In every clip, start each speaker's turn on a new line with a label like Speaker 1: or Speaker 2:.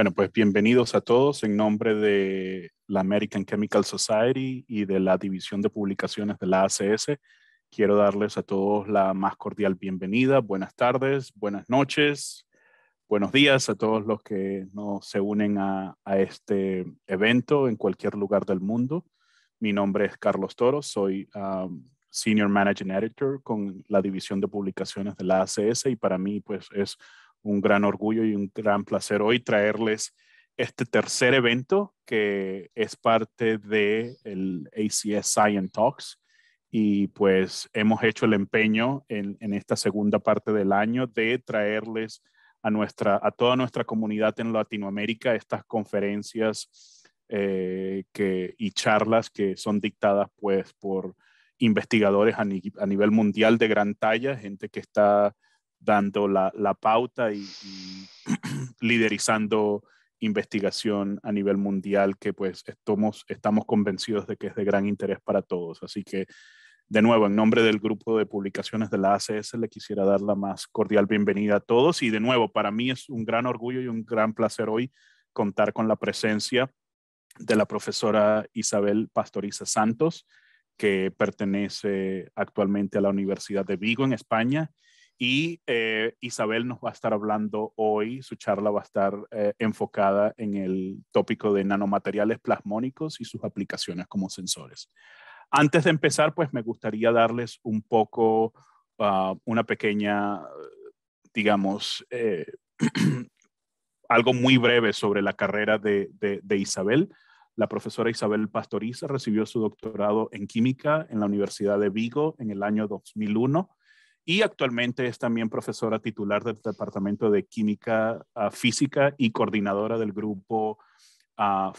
Speaker 1: Bueno, pues bienvenidos a todos en nombre de la American Chemical Society y de la División de Publicaciones de la ACS. Quiero darles a todos la más cordial bienvenida. Buenas tardes, buenas noches, buenos días a todos los que nos se unen a, este evento en cualquier lugar del mundo. Mi nombre es Carlos Toro, soy um, Senior Managing Editor con la División de Publicaciones de la ACS y para mí pues es un gran orgullo y un gran placer hoy traerles este tercer evento que es parte de el ACS Science Talks y pues hemos hecho el empeño en, esta segunda parte del año de traerles a nuestra a toda nuestra comunidad en Latinoamérica estas conferencias eh, que, y charlas que son dictadas pues por investigadores a nivel mundial de gran talla gente que está dando la, pauta y, liderizando investigación a nivel mundial que pues estamos, estamos convencidos de que es de gran interés para todos. Así que, de nuevo, en nombre del grupo de publicaciones de la ACS, le quisiera dar la más cordial bienvenida a todos. Y de nuevo, para mí es un gran orgullo y un gran placer hoy contar con la presencia de la profesora Isabel Pastoriza Santos, que pertenece actualmente a la Universidad de Vigo en España y eh, Isabel nos va a estar hablando hoy, su charla va a estar eh, enfocada en el tópico de nanomateriales plasmónicos y sus aplicaciones como sensores. Antes de empezar, pues me gustaría darles un poco, ah, una pequeña, digamos, eh, algo muy breve sobre la carrera de Isabel. La profesora Isabel Pastoriza recibió su doctorado en química en la Universidad de Vigo en el año 2001 y actualmente es también profesora titular del Departamento de Química ah, Física y coordinadora del grupo ah,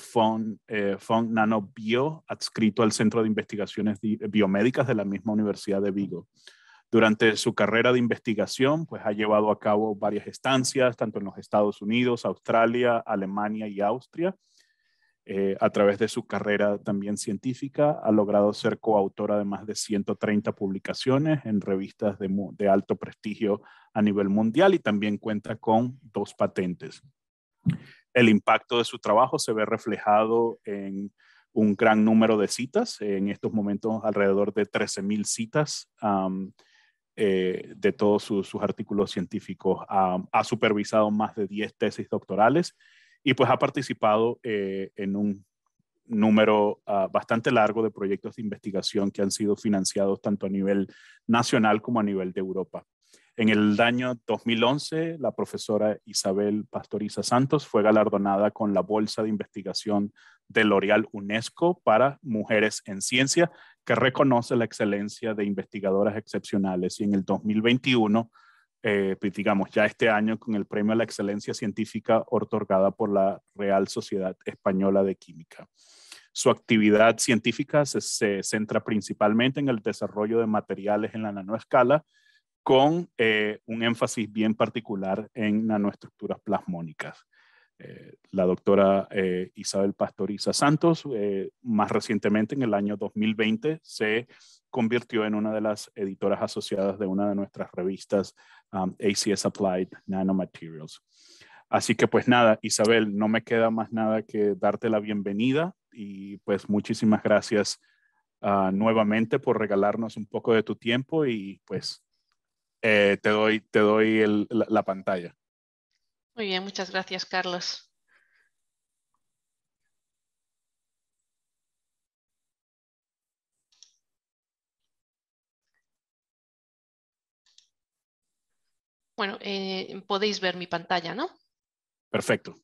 Speaker 1: eh, FON, NanoBio, adscrito al Centro de Investigaciones Biomédicas de la misma Universidad de Vigo. Durante su carrera de investigación, pues ha llevado a cabo varias estancias, tanto en los Estados Unidos, Australia, Alemania y Austria, eh, a través de su carrera también científica, ha logrado ser coautora de más de 130 publicaciones en revistas de, alto prestigio a nivel mundial y también cuenta con dos patentes. El impacto de su trabajo se ve reflejado en un gran número de citas, en estos momentos alrededor de 13.000 citas eh, de todos sus, artículos científicos. ha supervisado más de 10 tesis doctorales y pues ha participado eh, en un número ah, bastante largo de proyectos de investigación que han sido financiados tanto a nivel nacional como a nivel de Europa. En el año 2011, la profesora Isabel Pastoriza Santos fue galardonada con la Bolsa de Investigación de L'Oreal UNESCO para Mujeres en Ciencia, que reconoce la excelencia de investigadoras excepcionales. Y en el 2021, digamos, eh, ya este año con el premio a la excelencia científica otorgada por la Real Sociedad Española de Química. Su actividad científica se, centra principalmente en el desarrollo de materiales en la nanoescala, con eh, un énfasis bien particular en nanoestructuras plasmónicas. Eh, la doctora Isabel Pastoriza Santos, más recientemente en el año 2020, se convirtió en una de las editoras asociadas de una de nuestras revistas, um, ACS Applied Nanomaterials. Así que pues nada, Isabel, no me queda más nada que darte la bienvenida y pues muchísimas gracias uh, nuevamente por regalarnos un poco de tu tiempo y pues eh, te doy, te doy la pantalla.
Speaker 2: Muy bien, muchas gracias, Carlos. Bueno, eh, podéis ver mi pantalla, ¿no? Perfecto.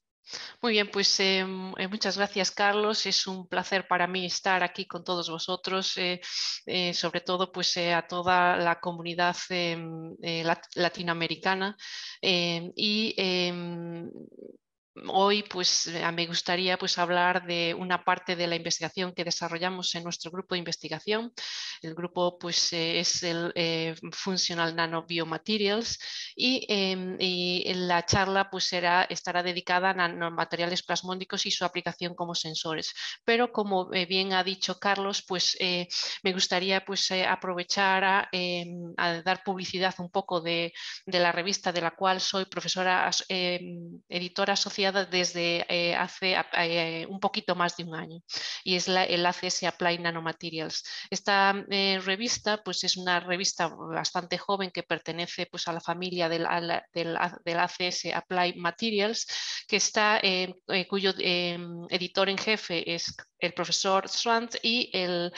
Speaker 2: Muy bien, pues eh, eh, muchas gracias Carlos. Es un placer para mí estar aquí con todos vosotros, sobre todo pues a toda la comunidad latinoamericana y Hoy pues, eh, me gustaría pues, hablar de una parte de la investigación que desarrollamos en nuestro grupo de investigación. El grupo pues, eh, es el eh, Functional Nanobiomaterials y, em, la charla pues, será, estará dedicada a nanomateriales plasmónicos y su aplicación como sensores. Pero como bien ha dicho Carlos, pues, me gustaría pues, aprovechar em, a, dar publicidad un poco de, de, la revista de la cual soy profesora em, editora asociada desde eh, hace eh, un poquito más de un año y es la, el ACS Applied Nanomaterials. Esta eh, revista pues, es una revista bastante joven que pertenece pues, a la familia del, ACS Applied Materials, que está, cuyo editor en jefe es el profesor Swant y el,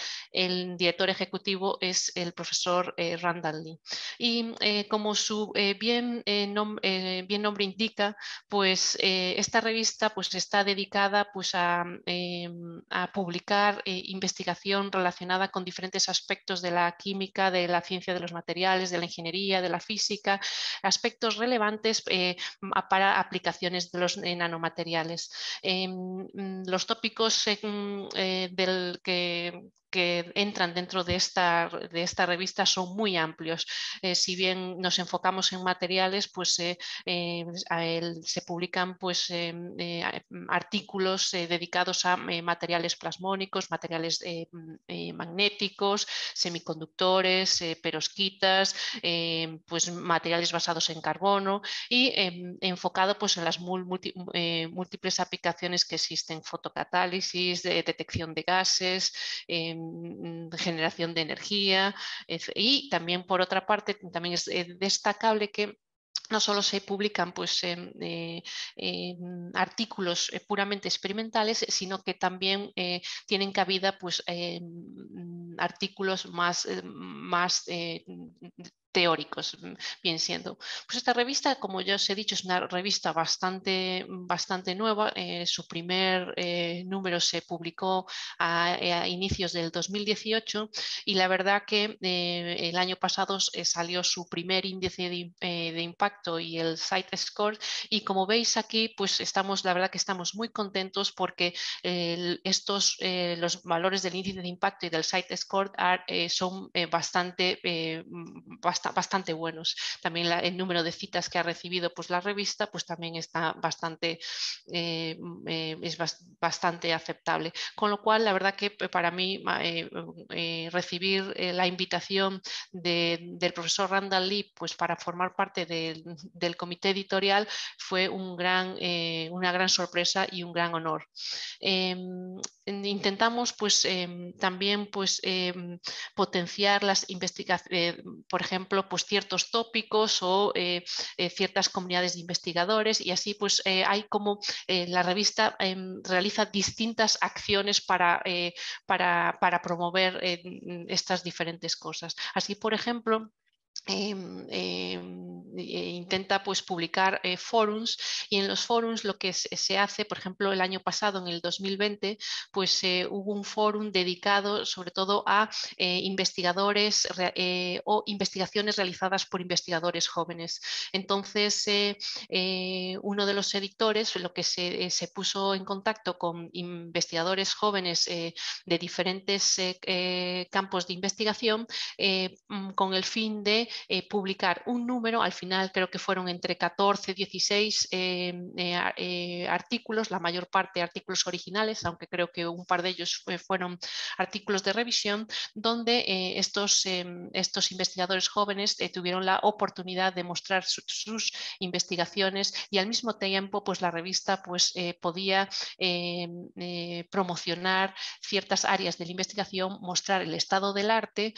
Speaker 2: director ejecutivo es el profesor eh, Randall Lee. Y eh, como su eh, bien, bien, nombre indica, pues esta revista pues, está dedicada pues, a, em, a publicar investigación relacionada con diferentes aspectos de la química, de la ciencia de los materiales, de la ingeniería, de la física, aspectos relevantes para aplicaciones de los nanomateriales. Em, los tópicos Mm, eh, del que que entran dentro de esta, de esta revista son muy amplios. Eh, si bien nos enfocamos en materiales, pues, eh, eh, pues se publican pues, mm, artículos dedicados a materiales plasmónicos, materiales mm, magnéticos, semiconductores, perosquitas, pues, materiales basados en carbono y em, enfocado pues, en las mm, múltiples aplicaciones que existen, fotocatálisis, detección de gases em, Mm, generación de energía y también por otra parte también es eh, destacable que no solo se publican pues, em, eh, em, artículos eh, puramente experimentales, sino que también tienen cabida pues, em, mm, artículos más, más teóricos, mm, bien siendo. Pues esta revista, como ya os he dicho, es una revista bastante, mm, bastante nueva. Eh, su primer eh, número se publicó a, eh, inicios del 2018 y la verdad que el año pasado salió su primer índice de, impacto y el Site Score y como veis aquí, pues estamos, la verdad que estamos muy contentos porque estos, los valores del índice de impacto y del Site Score son bastante, bastante mm, bastante buenos. También el número de citas que ha recibido pues, la revista pues, también está bastante, eh, mm, eh, es bastante aceptable. Con lo cual, la verdad que eh, para mí recibir la invitación del profesor Randall Lee pues, para formar parte del comité editorial fue un gran, una gran sorpresa y un gran honor. Em, intentamos pues, em, también pues, em, potenciar las investigaciones, por ejemplo, pues ciertos tópicos o eh, eh, ciertas comunidades de investigadores y así pues eh, hay como la revista em, realiza distintas acciones para, para, para promover estas diferentes cosas. Así, por ejemplo, Em, em, e intenta pues, publicar eh, forums y en los forums lo que se, hace, por ejemplo, el año pasado, en el 2020, pues eh, hubo un forum dedicado sobre todo a eh, investigadores o investigaciones realizadas por investigadores jóvenes. Entonces, uno de los editores lo que se puso en contacto con investigadores jóvenes de diferentes campos de investigación mm, con el fin de eh, publicar un número, al final creo que fueron entre 14 y 16 artículos, la mayor parte artículos originales, aunque creo que un par de ellos eh, fueron artículos de revisión, donde eh, estos, estos investigadores jóvenes tuvieron la oportunidad de mostrar sus investigaciones y al mismo tiempo pues la revista pues podía promocionar ciertas áreas de la investigación, mostrar el estado del arte,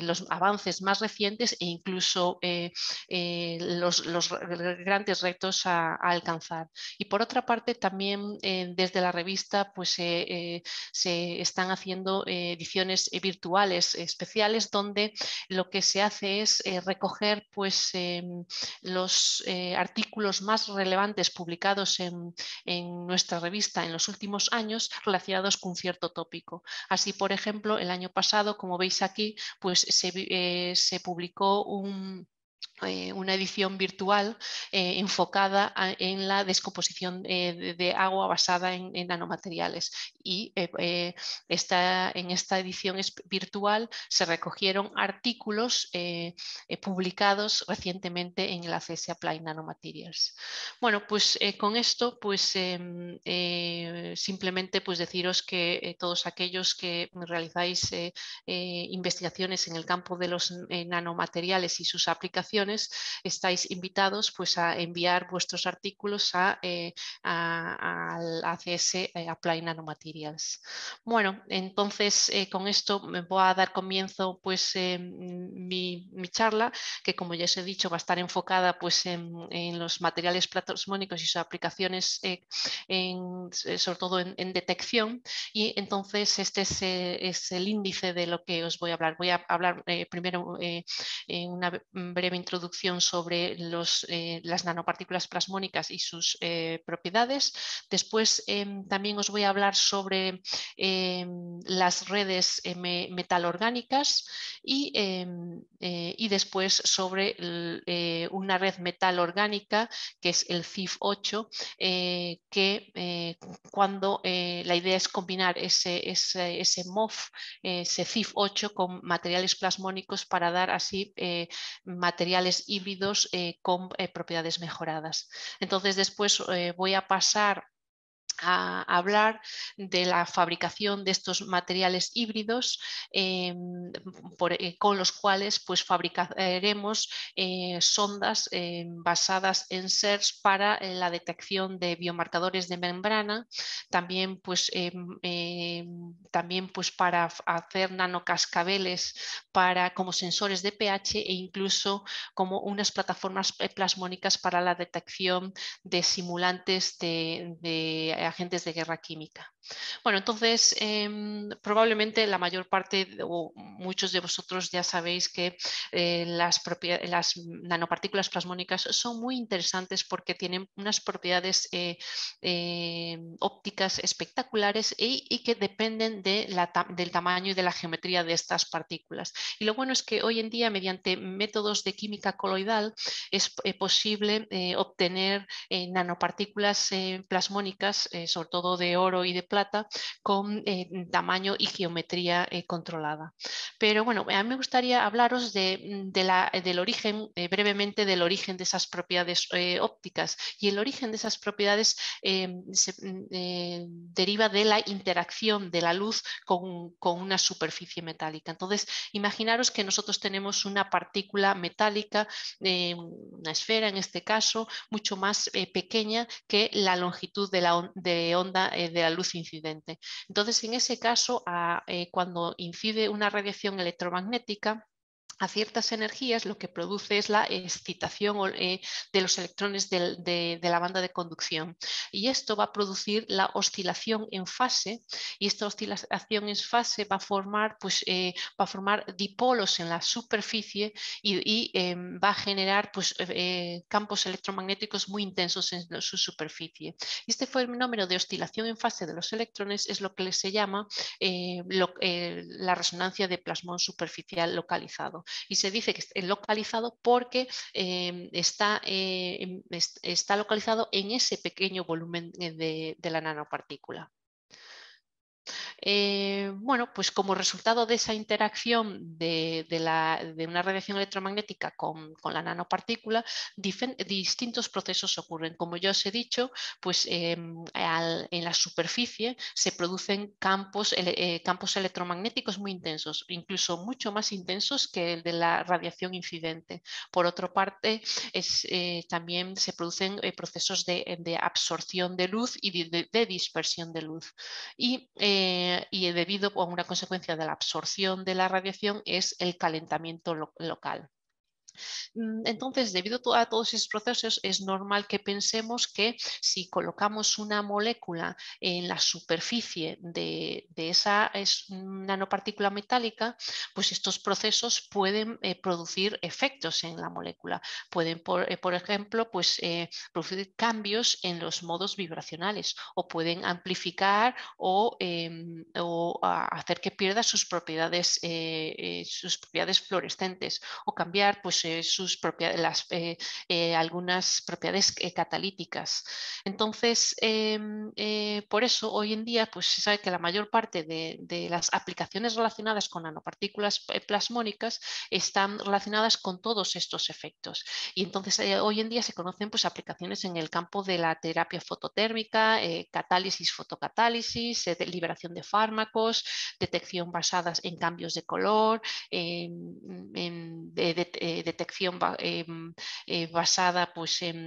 Speaker 2: los avances más recientes e incluso eh, eh, los, grandes retos a, alcanzar. Y por otra parte, también eh, desde la revista pues, se están haciendo ediciones virtuales especiales donde lo que se hace es recoger pues, em, los artículos más relevantes publicados en, nuestra revista en los últimos años relacionados con cierto tópico. Así, por ejemplo, el año pasado, como veis aquí, pues se publicó un, eh, una edición virtual eh, enfocada en la descomposición eh, de, agua basada en, nanomateriales. Y en esta edición virtual se recogieron artículos publicados recientemente en la ACS Applied Nanomaterials. Bueno, pues con esto, pues em, simplemente pues deciros que todos aquellos que realizáis investigaciones en el campo de los nanomateriales y sus aplicaciones, estáis invitados pues, a enviar vuestros artículos a, eh, al ACS eh, Apply Nanomaterials. Bueno, entonces eh, con esto me voy a dar comienzo pues, em, mi, charla, que como ya os he dicho va a estar enfocada pues, en, los materiales plasmónicos y sus aplicaciones, eh, sobre todo en, detección. Y entonces este es, es, el índice de lo que os voy a hablar. Voy a hablar primero en una breve introducción sobre eh, las nanopartículas plasmónicas y sus eh, propiedades. Después em, también os voy a hablar sobre em, las redes eh, metalorgánicas y, em, y, después sobre una red metal orgánica que es el CIF8, que cuando la idea es combinar ese, ese, ese MOF, ese CIF8 con materiales plasmónicos para dar así materiales híbridos eh, con eh, propiedades mejoradas. Entonces después eh, voy a pasar a hablar de la fabricación de estos materiales híbridos eh, eh, con los cuales pues, fabricaremos eh, sondas basadas en SERS para la detección de biomarcadores de membrana, también, pues, mm, también pues, para hacer nanocascabeles para, como sensores de pH e incluso como unas plataformas plasmónicas para la detección de simulantes de agentes de guerra química. Bueno, entonces, em, probablemente la mayor parte o muchos de vosotros ya sabéis que eh, las, nanopartículas plasmónicas son muy interesantes porque tienen unas propiedades eh, eh, ópticas espectaculares y, que dependen de la, del tamaño y de la geometría de estas partículas. Y lo bueno es que hoy en día, mediante métodos de química coloidal, es posible obtener nanopartículas plasmónicas este, sobre todo de oro y de plata, con eh, tamaño y geometría eh, controlada. Pero bueno, a mí me gustaría hablaros mm, del origen, eh, brevemente del origen de esas propiedades ópticas. Y el origen de esas propiedades mm, deriva de la interacción de la luz con, una superficie metálica. Entonces, imaginaros que nosotros tenemos una partícula metálica, una esfera en este caso, mucho más pequeña que la longitud de la, onda de onda eh, de la luz incidente. Entonces, en ese caso, eh, cuando incide una radiación electromagnética, a ciertas energías lo que produce es la excitación eh, de los electrones de, la banda de conducción. Y esto va a producir la oscilación en fase y esta oscilación en fase va a formar, pues, eh, va a formar dipolos en la superficie y, em, va a generar pues, eh, campos electromagnéticos muy intensos en su superficie. Este fenómeno de oscilación en fase de los electrones es lo que se llama la resonancia de plasmón superficial localizado. Y se dice que es localizado porque em, eh, em, está, localizado en ese pequeño volumen eh, de la nanopartícula. Eh, bueno, pues como resultado de esa interacción de, una radiación electromagnética con, la nanopartícula, distintos procesos ocurren. Como ya os he dicho, pues em, en la superficie se producen eh, campos, electromagnéticos muy intensos, incluso mucho más intensos que el de la radiación incidente. Por otra parte, eh, también se producen procesos de, de, absorción de luz y de, dispersión de luz. Y eh, y debido a una consecuencia de la absorción de la radiación es el calentamiento local. Mm, entonces, debido a todos esos procesos, es normal que pensemos que si colocamos una molécula en la superficie de, esa nanopartícula metálica, pues estos procesos pueden eh, producir efectos en la molécula. Pueden, por, eh, ejemplo, pues, eh, producir cambios en los modos vibracionales o pueden amplificar o, em, o hacer que pierda sus propiedades, sus propiedades fluorescentes o cambiar pues, eh, sus eh, eh, algunas propiedades catalíticas. Entonces, em, por eso hoy en día pues, se sabe que la mayor parte de, las aplicaciones relacionadas con nanopartículas plasmónicas están relacionadas con todos estos efectos. Y entonces hoy en día se conocen pues, aplicaciones en el campo de la terapia fototérmica, catálisis, fotocatálisis, liberación de fármacos, detección basadas en cambios de color, en, detección em, eh, basada pues, en,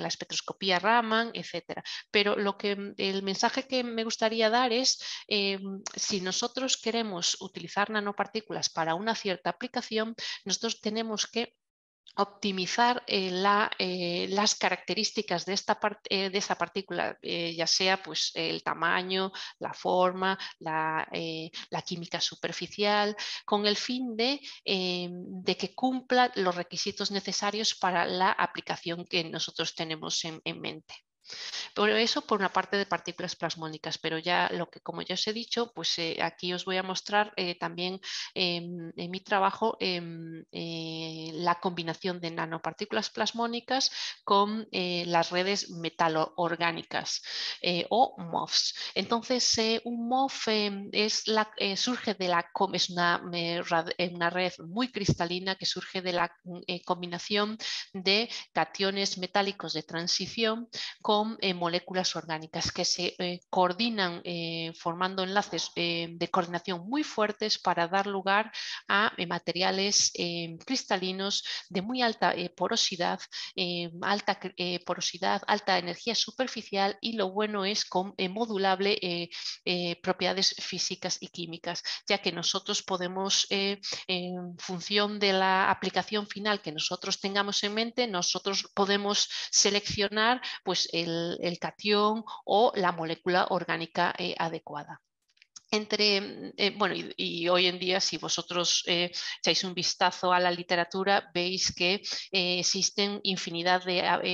Speaker 2: la, espectroscopía Raman, etc. Pero lo que, mm, el mensaje que me gustaría dar es, eh, si nosotros queremos utilizar nanopartículas para una cierta aplicación, nosotros tenemos que optimizar eh, eh, las características de, esta eh, de esa partícula, ya sea pues, el tamaño, la forma, la, química superficial, con el fin de, que cumpla los requisitos necesarios para la aplicación que nosotros tenemos en mente. Por eso, por una parte de partículas plasmónicas, pero ya lo que, como ya os he dicho, pues eh, aquí os voy a mostrar eh, también em, en mi trabajo em, eh, la combinación de nanopartículas plasmónicas con las redes metaloorgánicas o MOFs. Entonces, un MOF em, es la, surge de la, es una, una, red muy cristalina que surge de la mm, combinación de cationes metálicos de transición con con eh, moléculas orgánicas que se eh, coordinan eh, formando enlaces de coordinación muy fuertes para dar lugar a materiales cristalinos de muy alta porosidad, alta porosidad, alta energía superficial y lo bueno es con modulable propiedades físicas y químicas, ya que nosotros podemos, en función de la aplicación final que nosotros tengamos en mente, nosotros podemos seleccionar pues, el, el, cation o la molécula orgánica eh, adecuada entre, mm, eh, bueno, y, hoy en día si vosotros eh, echáis un vistazo a la literatura, veis que eh, existen infinidad de,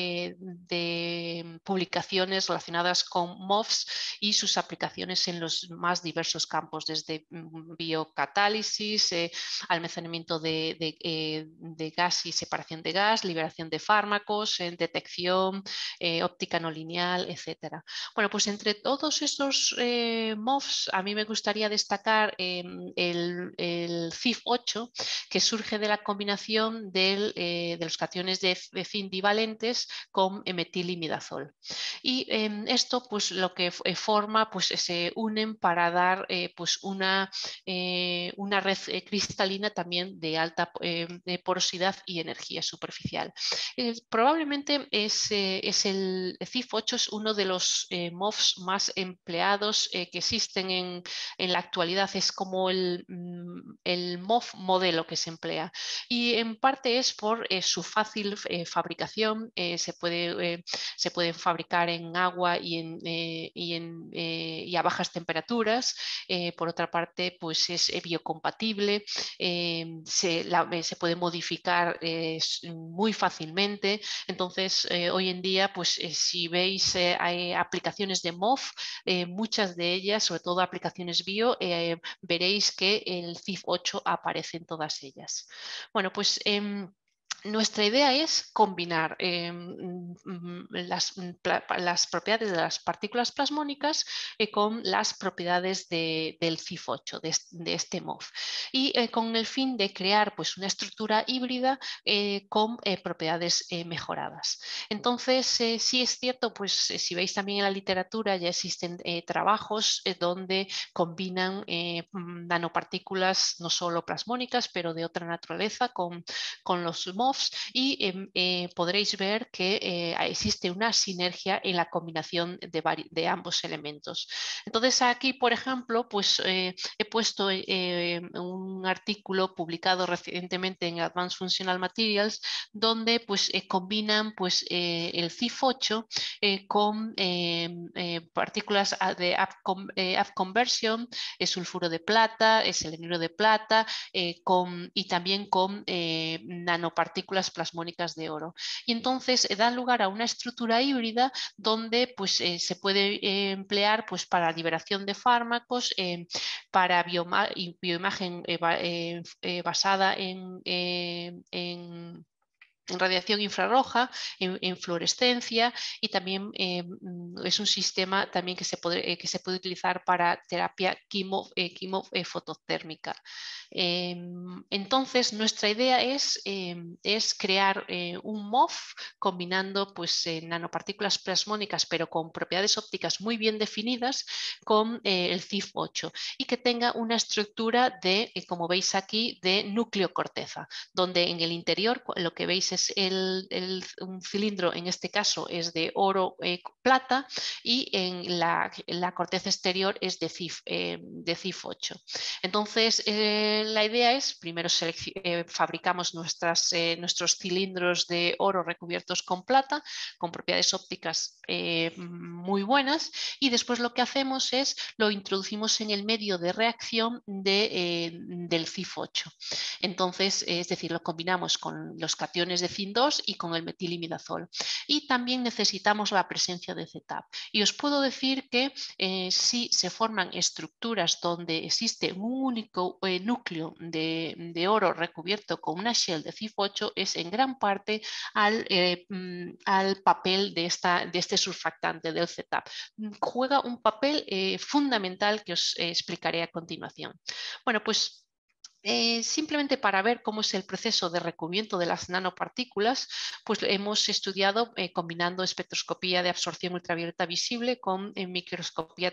Speaker 2: publicaciones relacionadas con MOFs y sus aplicaciones en los más diversos campos, desde mm, biocatálisis, almacenamiento de, gas y separación de gas, liberación de fármacos, detección, óptica no lineal, etc. Bueno, pues entre todos estos MOFs, a mí me gustaría destacar em, el, CIF8, que surge de la combinación eh, de los cationes de, de divalentes con metilimidazol. Y em, esto, pues lo que eh, forma, pues se unen para dar eh, pues una, una red cristalina también de alta porosidad y energía superficial. probablemente es, el CIF8 es uno de los MOFs más empleados que existen en, en la actualidad es como el, mm, el MOF modelo que se emplea. Y en parte es por eh, su fácil eh, fabricación, eh, se, puede, se fabricar en agua y, en, a bajas temperaturas. por otra parte, pues es biocompatible, se, se, puede modificar muy fácilmente. Entonces, hoy en día, pues si veis, hay aplicaciones de MOF, muchas de ellas, sobre todo aplicaciones bio, eh, veréis que el CIF8 aparece en todas ellas. Bueno, pues em, nuestra idea es combinar eh, mm, mm, mm, las, propiedades de las partículas plasmónicas eh, con las propiedades del CIF8, de, este MOF, y eh, con el fin de crear pues, una estructura híbrida con propiedades mejoradas. Entonces, sí es cierto, pues si veis también en la literatura ya existen trabajos donde combinan nanopartículas no solo plasmónicas, pero de otra naturaleza con, con los MOF y em, eh, podréis ver que eh, existe una sinergia en la combinación de, ambos elementos. Entonces aquí, por ejemplo, pues eh, he puesto em, un artículo publicado recientemente en Advanced Functional Materials donde pues combinan pues el CIF8 con em, partículas ah, de upconversion, el sulfuro de plata, el selenuro de plata con, y también con nanopartículas plasmónicas de oro. Y entonces eh, da lugar a una estructura híbrida donde pues, eh, se puede eh, emplear pues, para liberación de fármacos, em, eh, para bioimagen basada en radiación infrarroja, en fluorescencia y también eh, mm, es un sistema también que se, puede, eh, se puede utilizar para terapia quimofototérmica. Eh, em, entonces, nuestra idea es, em, es crear un MOF combinando pues, nanopartículas plasmónicas pero con propiedades ópticas muy bien definidas con el CIF8 y que tenga una estructura de, como veis aquí, de núcleo corteza, donde en el interior lo que veis es un cilindro, en este caso es de oro eh, plata y en la, corteza exterior es de CIF, eh, de 8. Entonces, eh, la idea es, primero fabricamos nuestras, nuestros cilindros de oro recubiertos con plata, con propiedades ópticas muy buenas, y después lo que hacemos es lo introducimos en el medio de reacción de, del CIF 8. Entonces, es decir, lo combinamos con los cationes de cin 2 y con el metilimidazol. Y también necesitamos la presencia de CETAP. Y os puedo decir que eh, si se forman estructuras donde existe un único eh, núcleo de, oro recubierto con una shell de CIF8, es en gran parte eh, mm, al, papel de, esta, de este surfactante del CETAP. Juega un papel fundamental que os explicaré a continuación. Bueno, pues eh, simplemente para ver cómo es el proceso de recubrimiento de las nanopartículas, pues hemos estudiado eh, combinando espectroscopía de absorción ultravioleta visible con eh, microscopía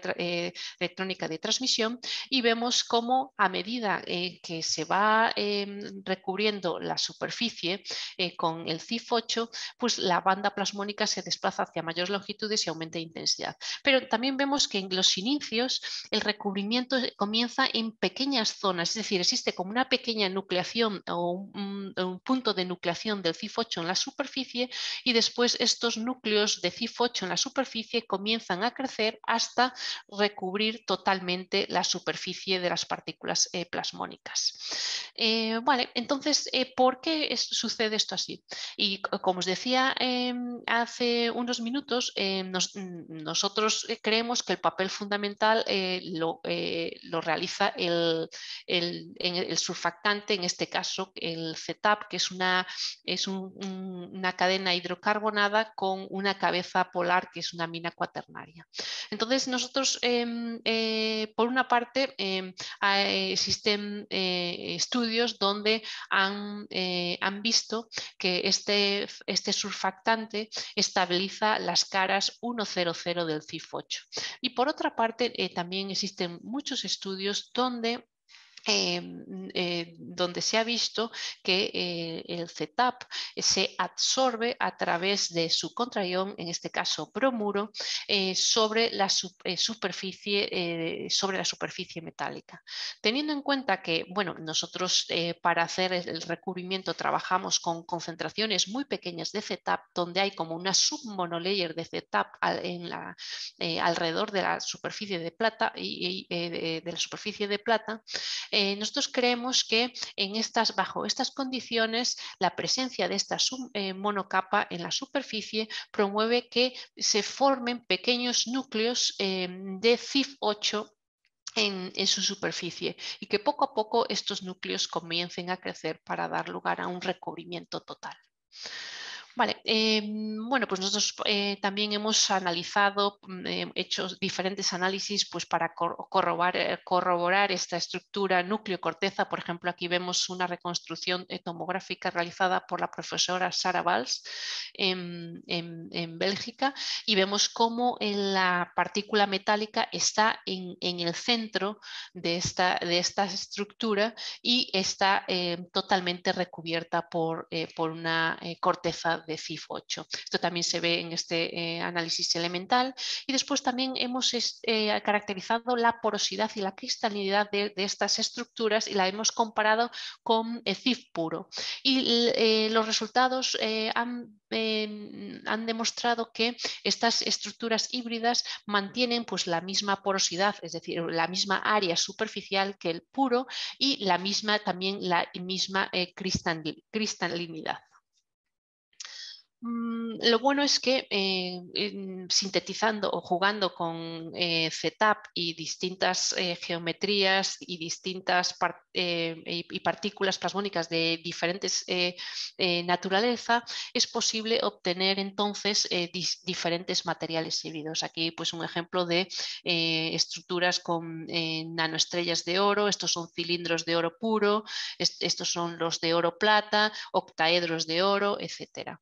Speaker 2: electrónica de transmisión y vemos cómo a medida que se va em, recubriendo la superficie con el CIF8, pues la banda plasmónica se desplaza hacia mayores longitudes y aumenta de intensidad. Pero también vemos que en los inicios el recubrimiento comienza en pequeñas zonas, es decir, existe como una pequeña nucleación o un, punto de nucleación del CIF8 en la superficie y después estos núcleos de CIF8 en la superficie comienzan a crecer hasta recubrir totalmente la superficie de las partículas eh, plasmónicas. Eh, vale, entonces, eh, ¿por qué sucede esto así? Y como os decía em, hace unos minutos, em, nosotros creemos que el papel fundamental lo, realiza el, el surfactante, en este caso el CETAP, que es, una, es una cadena hidrocarbonada con una cabeza polar, que es una mina cuaternaria. Entonces, nosotros, em, eh, por una parte, em, ah, existen eh, estudios donde eh, han, visto que este, este surfactante estabiliza las caras 100 del CIF8. Y por otra parte, también existen muchos estudios donde Em, eh, donde se ha visto que eh, el CETAP se absorbe a través de su contraión, en este caso promuro, eh, sobre, la superficie, sobre la superficie metálica. Teniendo en cuenta que bueno, nosotros para hacer el recubrimiento trabajamos con concentraciones muy pequeñas de CETAP, donde hay como una submonolayer de CETAP alrededor de la superficie de plata y de la superficie de plata, eh, nosotros creemos que en estas, bajo estas condiciones la presencia de esta eh, monocapa en la superficie promueve que se formen pequeños núcleos em, de CIF8 en, su superficie y que poco a poco estos núcleos comiencen a crecer para dar lugar a un recubrimiento total. Vale, em, bueno, pues nosotros eh, también hemos analizado, mm, em, hecho diferentes análisis pues para eh, corroborar, esta estructura núcleo-corteza. Por ejemplo, aquí vemos una reconstrucción eh, tomográfica realizada por la profesora Sara Valls en, Bélgica y vemos cómo la partícula metálica está en, el centro de esta, estructura y está em, totalmente recubierta por, por una corteza de CIF8. Esto también se ve en este eh, análisis elemental. Y después también hemos eh, caracterizado la porosidad y la cristalinidad de, estas estructuras y la hemos comparado con CIF puro. Y eh, los resultados em, han, demostrado que estas estructuras híbridas mantienen pues, la misma porosidad, es decir, la misma área superficial que el puro y la misma, también la misma cristal, cristalinidad. Mm, lo bueno es que eh, sintetizando o jugando con eh, y distintas eh, geometrías y distintas eh, y partículas plasmónicas de diferentes naturaleza, es posible obtener entonces diferentes materiales híbridos. Aquí pues un ejemplo de estructuras con nanoestrellas de oro, estos son cilindros de oro puro, estos son los de oro plata, octaedros de oro, etcétera.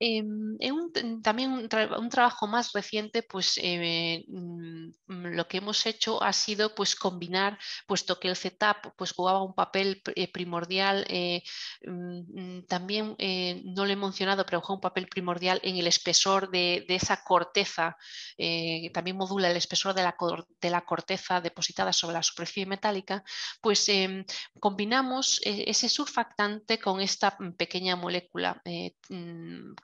Speaker 2: Em, también un, trabajo más reciente, pues eh, mm, mm, lo que hemos hecho ha sido pues, combinar, puesto que el setup pues, jugaba un papel eh, primordial, eh, mm, también no lo he mencionado, pero juega un papel primordial en el espesor de, esa corteza, también modula el espesor de la, de la, corteza depositada sobre la superficie metálica, pues em, combinamos ese surfactante con esta pequeña molécula.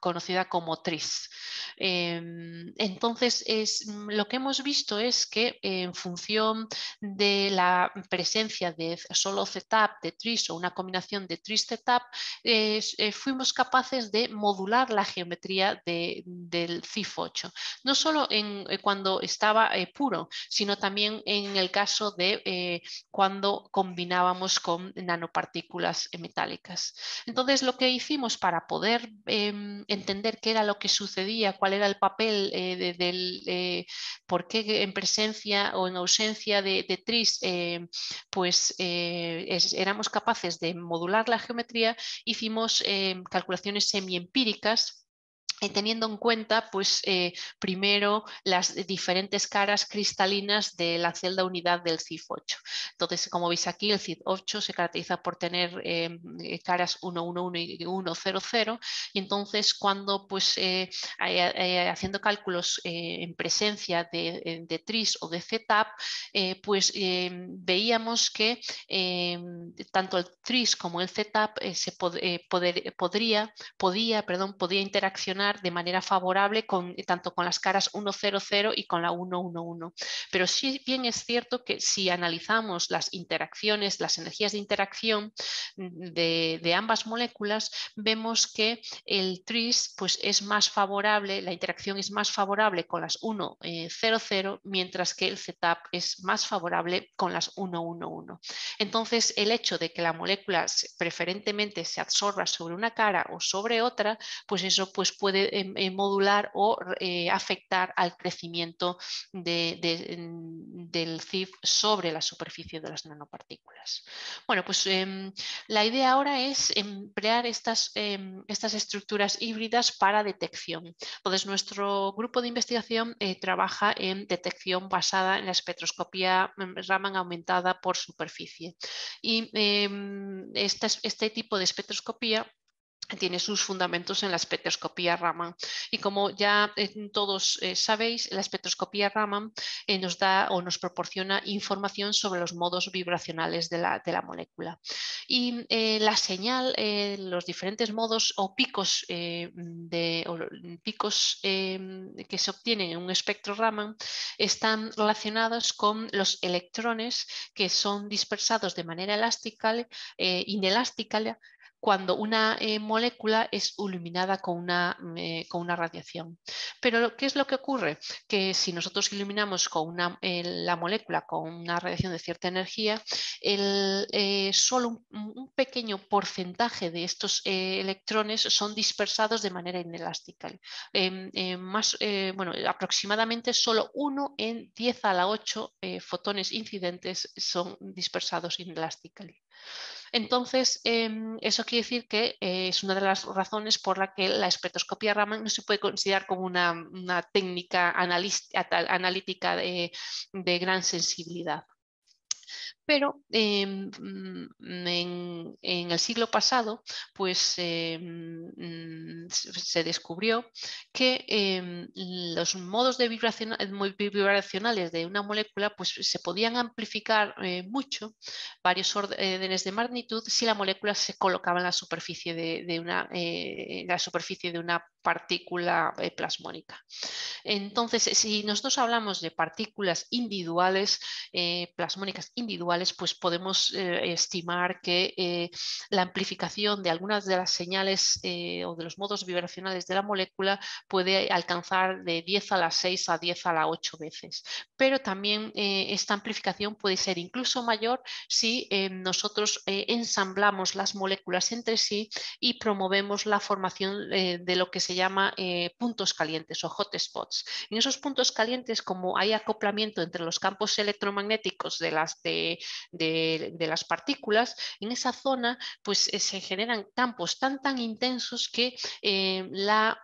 Speaker 2: Con conocida como TRIS. Em, entonces, es, mm, lo que hemos visto es que en función de la presencia de solo ZAP, de TRIS o una combinación de tris setup, eh, fuimos capaces de modular la geometría del CIF8, no solo en, eh, cuando estaba eh, puro, sino también en el caso de cuando combinábamos con nanopartículas metálicas. Entonces, lo que hicimos para poder em, entender qué era lo que sucedía, cuál era el papel eh, del eh, por qué en presencia o en ausencia de, tris, eh, pues éramos capaces de modular la geometría, hicimos calculaciones semiempíricas eh, teniendo en cuenta, pues, eh, primero las diferentes caras cristalinas de la celda unidad del CIF8. Entonces, como veis aquí, el CIF8 se caracteriza por tener 1, eh, caras 1 y 100, y entonces cuando, pues, haciendo cálculos en presencia de, de, TRIS o de ZAP, pues veíamos que tanto el TRIS como el ZAP se podría podría, perdón, podía interaccionar de manera favorable con, eh, tanto con las caras 100 y con la 111. Pero sí bien es cierto que si analizamos las interacciones, las energías de interacción mm, de, ambas moléculas, vemos que el TRIS pues, es más favorable, la interacción es más favorable con las 100, eh, mientras que el cetap es más favorable con las 111. Entonces, el hecho de que la molécula preferentemente se absorba sobre una cara o sobre otra, pues eso pues puede eh, eh, modular o eh, afectar al crecimiento mm, del CIF sobre la superficie de las nanopartículas. Bueno, pues em, la idea ahora es emplear em, estas, estructuras híbridas para detección. Entonces, nuestro grupo de investigación trabaja en detección basada en la espectroscopía mm, Raman aumentada por superficie. Y este, este tipo de espectroscopía tiene sus fundamentos en la espectroscopía Raman. Y como ya todos eh, sabéis, la espectroscopía Raman eh, nos da o nos proporciona información sobre los modos vibracionales de la, molécula. Y eh, la señal, los diferentes modos o picos, de, o picos em, que se obtienen en un espectro Raman están relacionados con los electrones que son dispersados de manera elástica, inelástica cuando una eh, molécula es iluminada eh, con una, radiación. Pero ¿qué es lo que ocurre? Que si nosotros iluminamos con eh, la molécula con una radiación de cierta energía, solo un, pequeño porcentaje de estos electrones son dispersados de manera inelástica. Em, más, bueno, aproximadamente solo uno en 10 a la 8 fotones incidentes son dispersados inelásticamente. Entonces, em, eso quiere decir que eh, es una de las razones por la que la espectroscopía Raman no se puede considerar como una, técnica analítica de gran sensibilidad pero em, mm, mm, en, el siglo pasado pues, em, mm, se descubrió que em, los modos de vibracionales de una molécula pues, se podían amplificar eh, mucho, varios eh, órdenes de magnitud, si la molécula se colocaba en la superficie de eh, una partícula plasmónica. Entonces, si nosotros hablamos de partículas individuales, plasmónicas individuales, pues, podemos eh, estimar que eh, la amplificación de algunas de las señales eh, o de los modos vibracionales de la molécula puede alcanzar de 10 a las 6 a 10 a la 8 veces. Pero también esta amplificación puede ser incluso mayor si nosotros ensamblamos las moléculas entre sí y promovemos la formación de lo que se llama puntos calientes o hotspots. En esos puntos calientes, como hay acoplamiento entre los campos electromagnéticos de las de de, las partículas, en esa zona pues eh, se generan campos tan tan intensos que eh, la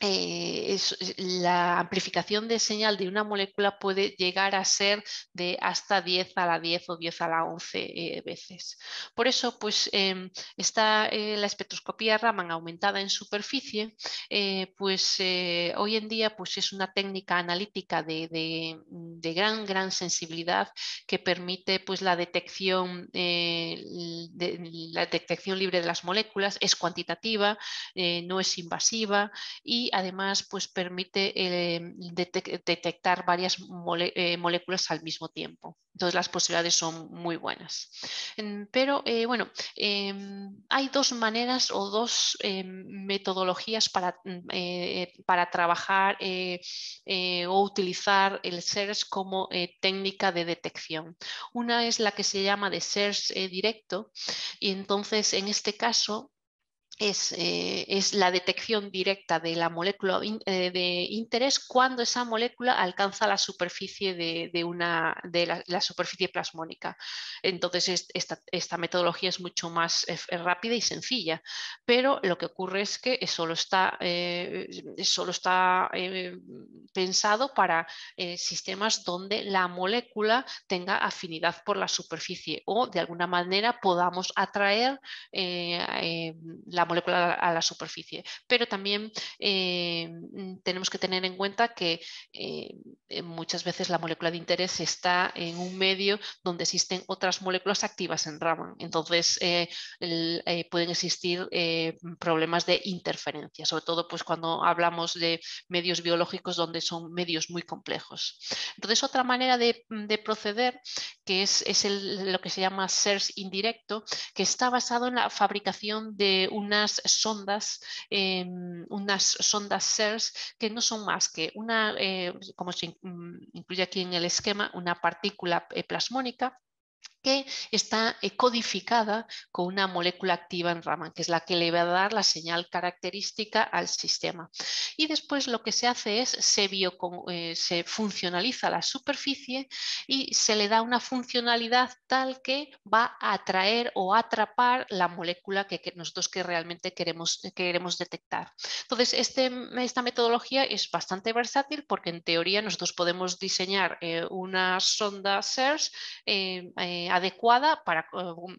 Speaker 2: eh, la amplificación de señal de una molécula puede llegar a ser de hasta 10 a la 10 o 10 a la 11 eh, veces. Por eso, pues, em, está eh, la espectroscopía Raman aumentada en superficie, pues hoy en día pues, es una técnica analítica de, gran, gran sensibilidad que permite pues, la, detección, la detección libre de las moléculas, es cuantitativa, no es invasiva y además pues, permite eh, detectar varias eh, moléculas al mismo tiempo. Entonces las posibilidades son muy buenas. Mm, pero eh, bueno, em, hay dos maneras o dos metodologías para, mm, para trabajar o utilizar el SERS como técnica de detección. Una es la que se llama de SERS directo y entonces en este caso eh, es, la detección directa de la molécula eh, de interés cuando esa molécula alcanza la superficie de, una, de la, superficie plasmónica. Entonces, esta, esta metodología es mucho más rápida y sencilla, pero lo que ocurre es que solo está, eh, solo está pensado para sistemas donde la molécula tenga afinidad por la superficie o de alguna manera podamos atraer la molécula a la superficie. Pero también eh, mm, tenemos que tener en cuenta que eh, muchas veces la molécula de interés está en un medio donde existen otras moléculas activas en Raman. Entonces eh, pueden existir problemas de interferencia, sobre todo pues, cuando hablamos de medios biológicos donde son medios muy complejos. Entonces otra manera de, mm, proceder, que es, lo que se llama SERS indirecto, que está basado en la fabricación de una unas sondas, em, unas sondas SERS que no son más que una, eh, como se mm, incluye aquí en el esquema, una partícula eh, plasmónica está eh, codificada con una molécula activa en Raman, que es la que le va a dar la señal característica al sistema. Y después lo que se hace es se, bio, eh, se funcionaliza la superficie y se le da una funcionalidad tal que va a atraer o atrapar la molécula que, nosotros que realmente queremos, eh, queremos detectar. Entonces, este, esta metodología es bastante versátil porque en teoría nosotros podemos diseñar una sonda SERS adecuada para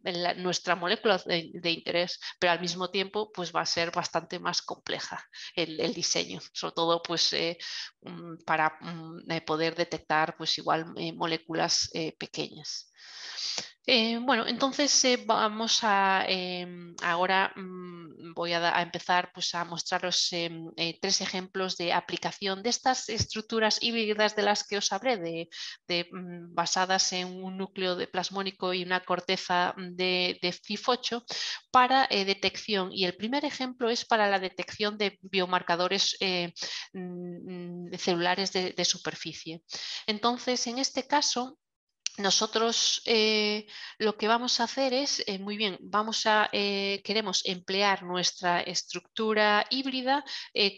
Speaker 2: eh, nuestra molécula de, interés, pero al mismo tiempo pues va a ser bastante más compleja el, diseño, sobre todo pues eh, mm, para mm, eh, poder detectar pues igual moléculas pequeñas. Eh, bueno, entonces eh, vamos a em, ahora mm, voy a, empezar pues, a mostraros em, eh, tres ejemplos de aplicación de estas estructuras híbridas de las que os hablé, de, mm, basadas en un núcleo de plasmónico y una corteza de, de 8 para detección. Y el primer ejemplo es para la detección de biomarcadores celulares de superficie. Entonces, en este caso, nosotros eh, lo que vamos a hacer es, eh, muy bien, vamos a, eh, queremos emplear nuestra estructura híbrida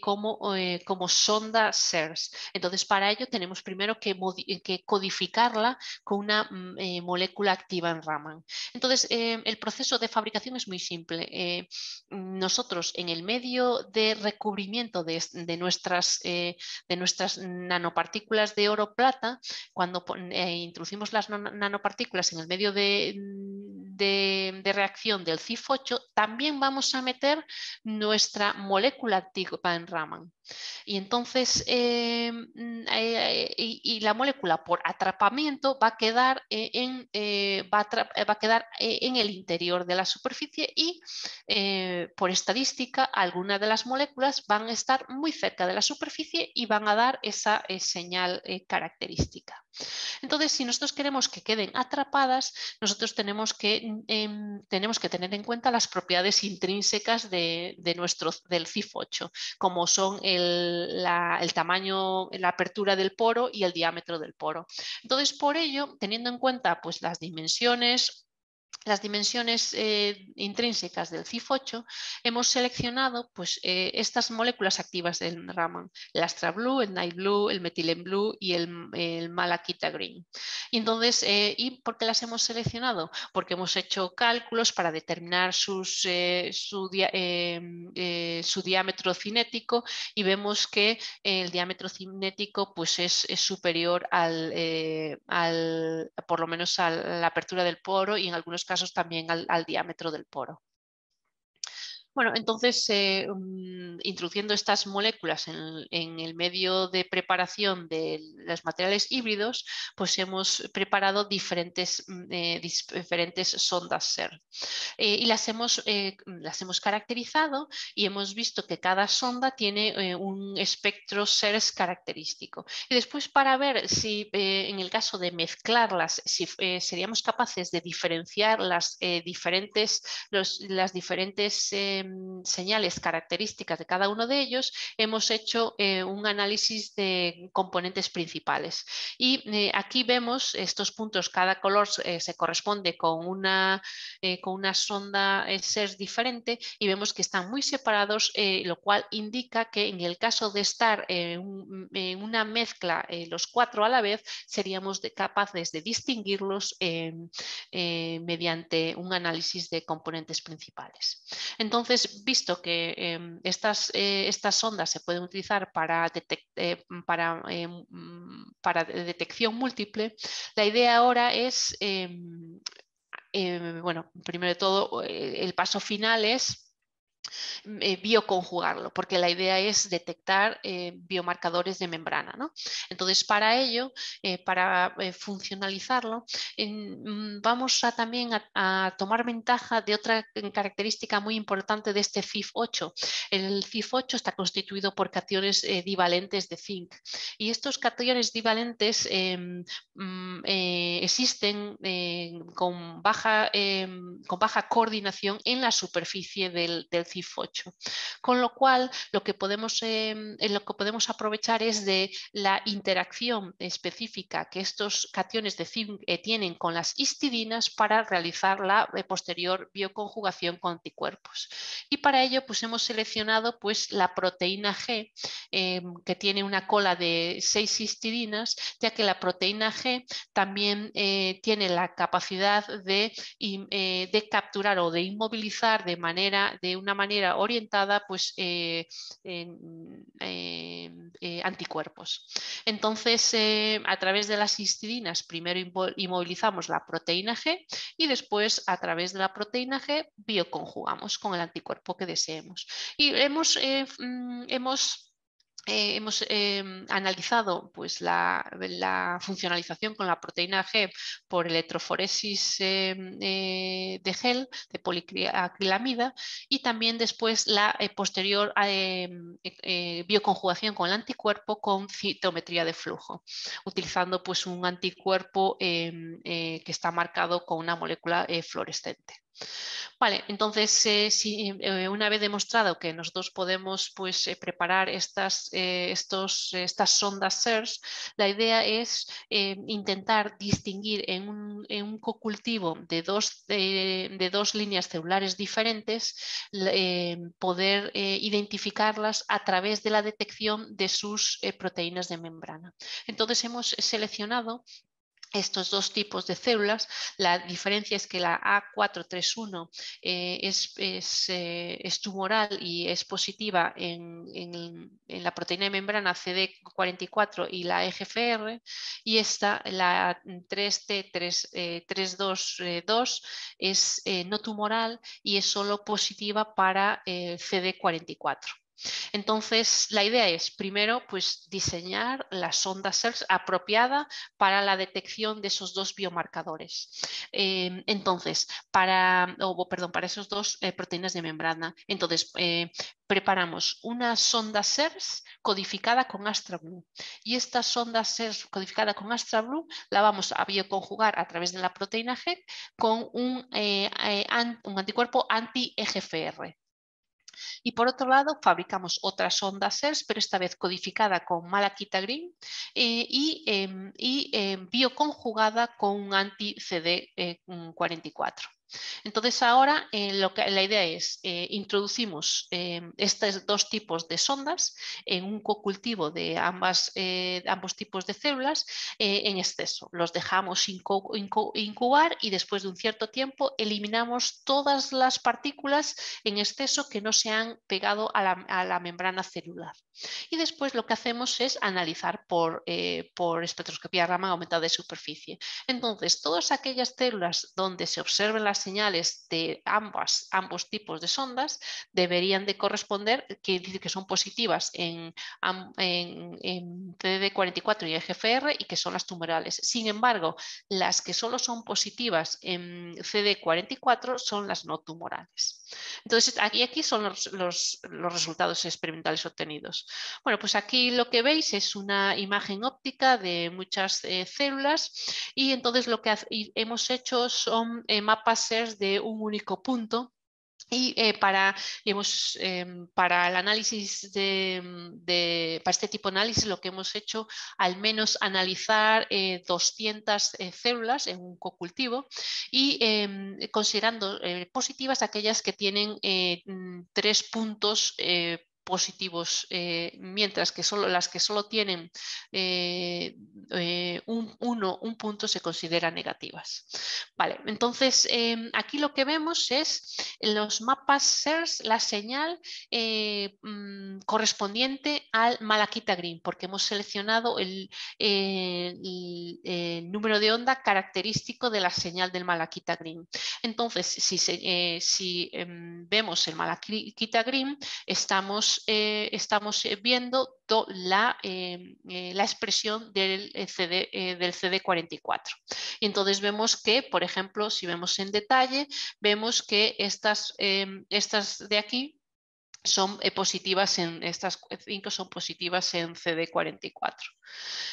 Speaker 2: como, como, sonda SERS. Entonces, para ello tenemos primero que, codificarla con una mm, molécula activa en Raman. Entonces, el proceso de fabricación es muy simple. nosotros, en el medio de recubrimiento de, de nuestras, de nuestras nanopartículas de oro-plata, cuando introducimos las nanopartículas en el medio de, mm, reacción del CIF8, también vamos a meter nuestra molécula tig en Raman. Y entonces, eh, mm, eh, eh, y, la molécula por atrapamiento va a quedar, en, va, quedar en el interior de la superficie y por estadística, algunas de las moléculas van a estar muy cerca de la superficie y van a dar esa señal característica. Entonces, si nosotros queremos que queden atrapadas, nosotros tenemos que, mm, em, tenemos que tener en cuenta las propiedades intrínsecas de, nuestro, del CIF8, como son el, tamaño, la apertura del poro y el diámetro del poro. Entonces, por ello, teniendo en cuenta pues, las dimensiones, las dimensiones eh, intrínsecas del CIF8, hemos seleccionado pues, eh, estas moléculas activas del Raman, el Astra Blue, el Night Blue, el Metilen Blue y el, el Green. Y entonces, eh, ¿y por qué las hemos seleccionado? Porque hemos hecho cálculos para determinar sus, su, diámetro cinético y vemos que el diámetro cinético pues, es, superior al, por lo menos a la apertura del poro y en algunos casos casos también al, al diámetro del poro. Bueno, entonces, eh, mm, introduciendo estas moléculas en, el medio de preparación de los materiales híbridos, pues hemos preparado diferentes, mm, eh, diferentes sondas SER. Eh, y las hemos, las hemos caracterizado y hemos visto que cada sonda tiene un espectro SER característico. Y después, para ver si en el caso de mezclarlas, si seríamos capaces de diferenciar las diferentes, las diferentes Em, señales características de cada uno de ellos, hemos hecho eh, un análisis de componentes principales. Y eh, aquí vemos estos puntos, cada color se eh, corresponde con una, con una sonda ser diferente y vemos que están muy separados, lo cual indica que en el caso de estar en una mezcla los cuatro a la vez, seríamos capaces de distinguirlos em, mediante un análisis de componentes principales. Entonces, visto que em, estas, eh, estas ondas se pueden utilizar para, eh, para, em, para, detección múltiple, la idea ahora es, em, bueno, primero de todo, eh, el paso final es bioconjugarlo, eh, porque la idea es detectar eh, biomarcadores de membrana. ¿no? Entonces, para ello, eh, para funcionalizarlo, vamos a también a, tomar ventaja de otra característica muy importante de este CIF8. El CIF8 está constituido por cationes divalentes de zinc y estos cationes divalentes em, mm, existen con, baja, em, con baja coordinación en la superficie del, del CIF8. Con lo cual, lo que podemos, em, lo que podemos aprovechar es de la interacción específica que estos cationes de zinc eh, tienen con las histidinas para realizar la eh, posterior bioconjugación con anticuerpos. Y para ello pues, hemos seleccionado pues, la proteína G, em, que tiene una cola de seis histidinas, ya que la proteína G también eh, tiene la capacidad de, de capturar o de inmovilizar de, manera, de una manera orientada pues, eh, eh, anticuerpos. Entonces, eh, a través de las histidinas, primero inmovilizamos la proteína G y después a través de la proteína G bioconjugamos con el anticuerpo que deseemos. Y hemos, mm, hemos eh, hemos em, analizado pues, la, funcionalización con la proteína G por electroforesis em, eh, de gel, de poliacrilamida, y también después la eh, posterior em, e, bioconjugación con el anticuerpo con citometría de flujo, utilizando pues, un anticuerpo que está marcado con una molécula fluorescente. Vale, entonces, eh, si, eh, una vez demostrado que nosotros podemos pues, eh, preparar estas, estos, estas sondas SERS, la idea es intentar distinguir en un, en un cocultivo de dos, de dos, líneas celulares diferentes, poder identificarlas a través de la detección de sus proteínas de membrana. Entonces, hemos seleccionado estos dos tipos de células. La diferencia es que la A431 eh, eh, es, tumoral y es positiva en, la proteína de membrana CD44 y la EGFR, y esta, la 3T322, eh, es no tumoral y es solo positiva para CD44. Entonces, la idea es, primero, pues diseñar la sonda SERS apropiada para la detección de esos dos biomarcadores. Eh, entonces, para, esas perdón, para esos dos eh, proteínas de membrana. Entonces, eh, preparamos una sonda SERS codificada con AstraBlue. Y esta sonda SERS codificada con AstraBlue la vamos a bioconjugar a través de la proteína G con un, un anticuerpo anti-EGFR. Y por otro lado, fabricamos otras ondas SERS, pero esta vez codificada con malaquita green eh, y, em, em, bioconjugada con un anti-CD44. Eh, entonces ahora eh, la idea es, eh, introducimos eh, estos dos tipos de sondas en un cocultivo de ambas, ambos tipos de células en exceso. Los dejamos incubar y después de un cierto tiempo eliminamos todas las partículas en exceso que no se han pegado a la, membrana celular. Y después lo que hacemos es analizar por, por espectroscopía rama aumentada de superficie. Entonces, todas aquellas células donde se observen las señales de ambas, ambos tipos de sondas deberían de corresponder, que que son positivas en, cd 44 y EGFR y que son las tumorales. Sin embargo, las que solo son positivas en CD44 son las no tumorales. Entonces, aquí, aquí son los, resultados experimentales obtenidos. Bueno, pues aquí lo que veis es una imagen óptica de muchas eh, células y entonces lo que hemos hecho son eh, mapas e de un único punto y eh, para, em, para el análisis de, mm, de, para este tipo de análisis, lo que hemos hecho, al menos analizar 200 eh, eh, células en un cocultivo y em, considerando positivas aquellas que tienen mm, tres puntos positivos, eh, mientras que solo las que solo tienen eh, eh, un, punto se consideran negativas. Vale, entonces em, aquí lo que vemos es en los mapas SERS la señal mm, correspondiente al Malaquita Green, porque hemos seleccionado el, el, número de onda característico de la señal del Malaquita Green. Entonces, si, si em, vemos el Malaquita Green, estamos eh, estamos, eh, viendo em, eh, la, expresión del, CD, del CD44. Entonces vemos que, por ejemplo, si vemos en detalle, vemos que estas, em, de aquí son positivas en estas cinco son positivas en CD44.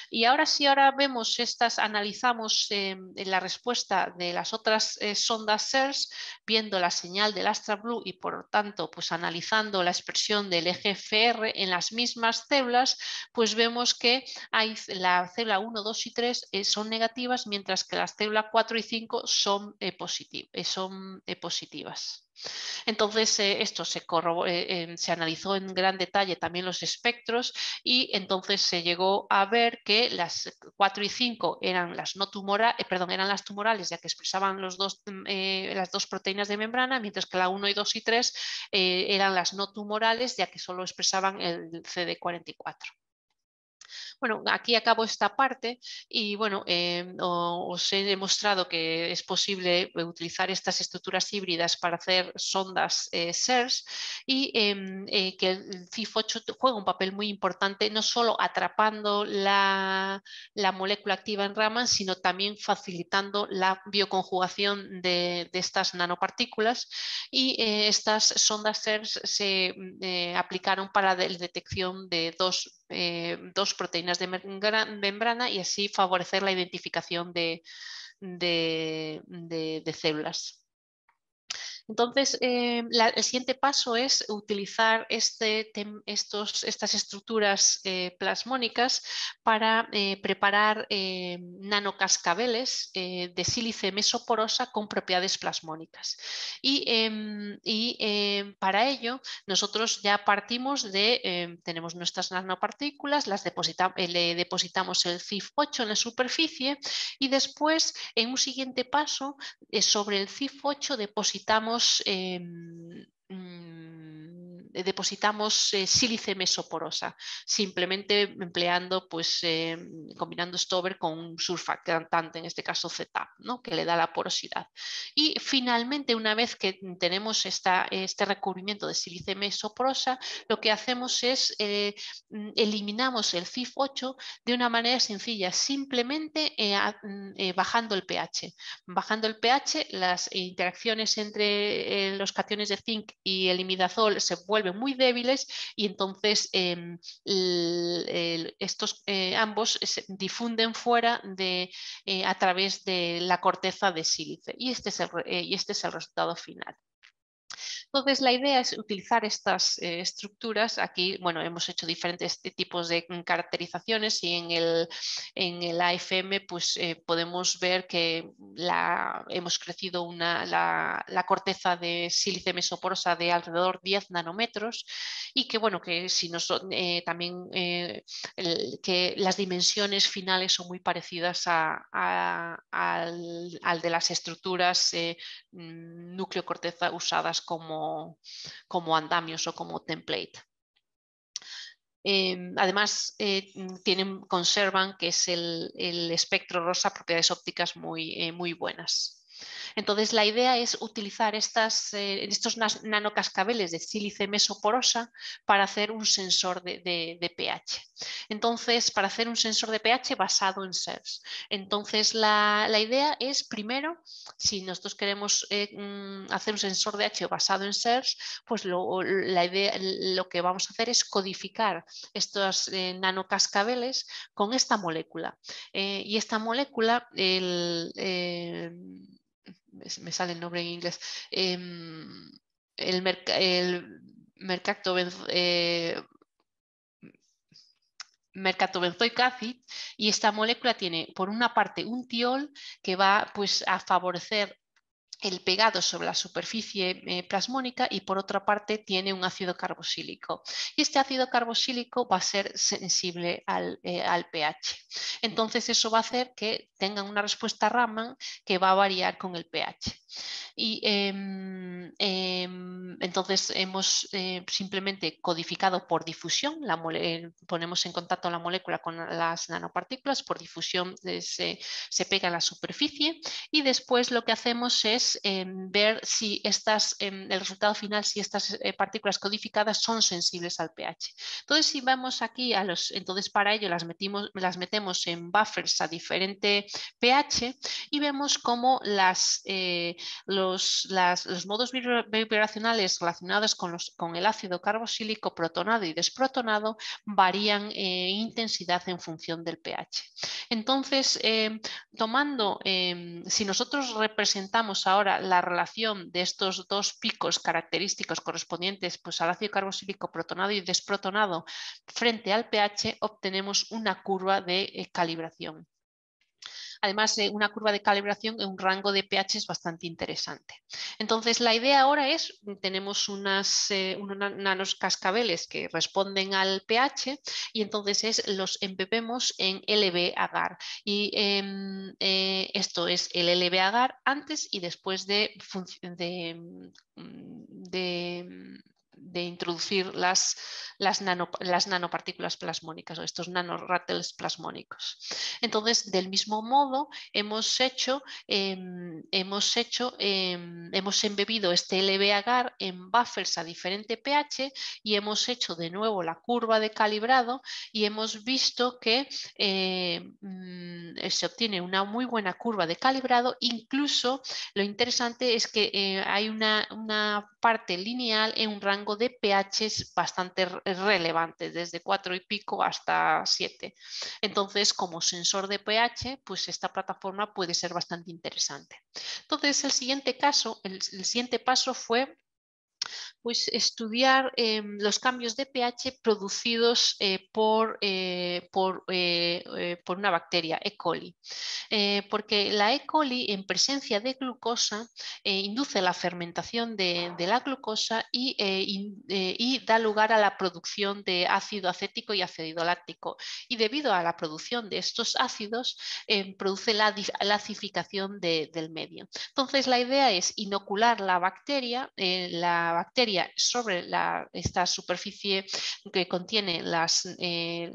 Speaker 2: Y ahora si ahora vemos estas, analizamos em, la respuesta de las otras eh, sondas SERS, viendo la señal del Astra Blue y por lo tanto pues analizando la expresión del EGFR en las mismas células, pues vemos que hay la célula 1, 2 y 3 eh, son negativas, mientras que las células 4 y 5 son, eh, son positivas. Entonces, esto se, em, se, analizó en gran detalle también los espectros y entonces se llegó a ver que las 4 y 5 eran las, no eh, perdón, eran las tumorales, ya que expresaban los dos, mm, eh, las dos proteínas de membrana, mientras que la 1 y 2 y 3 eh, eran las no tumorales, ya que solo expresaban el CD44. Bueno, aquí acabo esta parte y bueno, em, os he demostrado que es posible utilizar estas estructuras híbridas para hacer sondas eh, SERS y em, eh, que el CIF8 juega un papel muy importante, no solo atrapando la, molécula activa en Raman, sino también facilitando la bioconjugación de, de estas nanopartículas y eh, estas sondas SERS se mm, aplicaron para la detección de dos, dos proteínas de membrana y así favorecer la identificación de células. Entonces, eh, el siguiente paso es utilizar este estos, estas estructuras eh, plasmónicas para eh, preparar nanocascabeles de sílice mesoporosa con propiedades plasmónicas. Y, em, em, para ello, nosotros ya partimos de, em, tenemos nuestras nanopartículas, las le depositamos el CIF8 en la superficie y después, en un siguiente paso, sobre el CIF8 depositamos Gracias. Eh, depositamos eh, sílice mesoporosa, simplemente empleando, pues, em, combinando Stover con un surfactante, en este caso Z, ¿no? que le da la porosidad. Y finalmente, una vez que tenemos esta, este recubrimiento de sílice mesoporosa, lo que hacemos es eh, eliminamos el CIF8 de una manera sencilla, simplemente bajando el pH. Bajando el pH, las interacciones entre los cationes de zinc y el imidazol se vuelven muy débiles y entonces em, estos eh, ambos se difunden fuera de, eh, a través de la corteza de sílice. Y este, eh, y este es el resultado final. Entonces, la idea es utilizar estas eh, estructuras. Aquí, bueno, hemos hecho diferentes tipos de caracterizaciones y en el, en el AFM pues, eh, podemos ver que la, hemos crecido la, corteza de sílice mesoporosa de alrededor 10 nanómetros y que, bueno, que si eh, también que las dimensiones finales son muy parecidas a, al, de las estructuras núcleo-corteza usadas como como, andamios o como template. Em, además, eh, tienen, conservan que es el, espectro rosa propiedades ópticas muy, eh, muy buenas. Entonces, la idea es utilizar estas, eh, estos nanocascabeles de sílice mesoporosa para hacer un sensor de, pH. Entonces, para hacer un sensor de pH basado en SERS. Entonces, la, idea es, primero, si nosotros queremos eh, mm, hacer un sensor de pH basado en SERS, pues lo, la idea, lo que vamos a hacer es codificar estos eh, nanocascabeles con esta molécula. y esta molécula, el, me sale el nombre en inglés, em, el, mercato eh, y esta molécula tiene por una parte un tiol que va pues a favorecer el pegado sobre la superficie eh, plasmónica y por otra parte tiene un ácido carboxílico. Y este ácido carboxílico va a ser sensible eh, al, pH. Entonces eso va a hacer que tengan una respuesta Raman que va a variar con el pH. Em, em, entonces hemos eh, simplemente codificado por difusión, ponemos en contacto la molécula con las nanopartículas, por difusión se, se pega en la superficie y después lo que hacemos es Em, ver si estas, em, el resultado final, si estas eh, partículas codificadas son sensibles al pH. Entonces, si vamos aquí a los, entonces para ello las, metimos, las metemos en buffers a diferente pH y vemos cómo las, eh, los, modos vibracionales relacionados con, los, con el ácido carboxílico protonado y desprotonado varían eh, en intensidad en función del pH. Entonces, em, tomando, si nosotros representamos ahora ahora la relación de estos dos picos característicos correspondientes pues, al ácido carboxílico protonado y desprotonado frente al pH, obtenemos una curva de eh, calibración además eh, una curva de calibración en un rango de pH es bastante interesante. Entonces, la idea ahora es, mm, tenemos unas, eh, unos nanos cascabeles que responden al pH y entonces es, los empepemos en LB agar. Y em, eh, esto es el LB agar antes y después de mm, de introducir las, las, las nanopartículas plasmónicas o estos nanorattles plasmónicos. Entonces, del mismo modo, hemos hecho, em, hemos, hecho em, hemos embebido este LV agar en buffers a diferente pH y hemos hecho de nuevo la curva de calibrado y hemos visto que eh, mm, se obtiene una muy buena curva de calibrado. Incluso lo interesante es que eh, hay una parte lineal en un rango de pHs bastante eh, relevantes, desde 4 y pico hasta 7. Entonces, como sensor de pH, pues esta plataforma puede ser bastante interesante. Entonces, el siguiente caso, el siguiente paso fue pues estudiar em, los cambios de pH producidos eh, eh, eh, por, una bacteria, E. coli, porque la E. coli en presencia de glucosa induce la fermentación de, la glucosa y, da lugar a la producción de ácido acético y ácido láctico. Y debido a la producción de estos ácidos, em, produce la, lacificación del medio. Entonces, la idea es inocular la bacteria, la bacteria sobre esta superficie que contiene eh,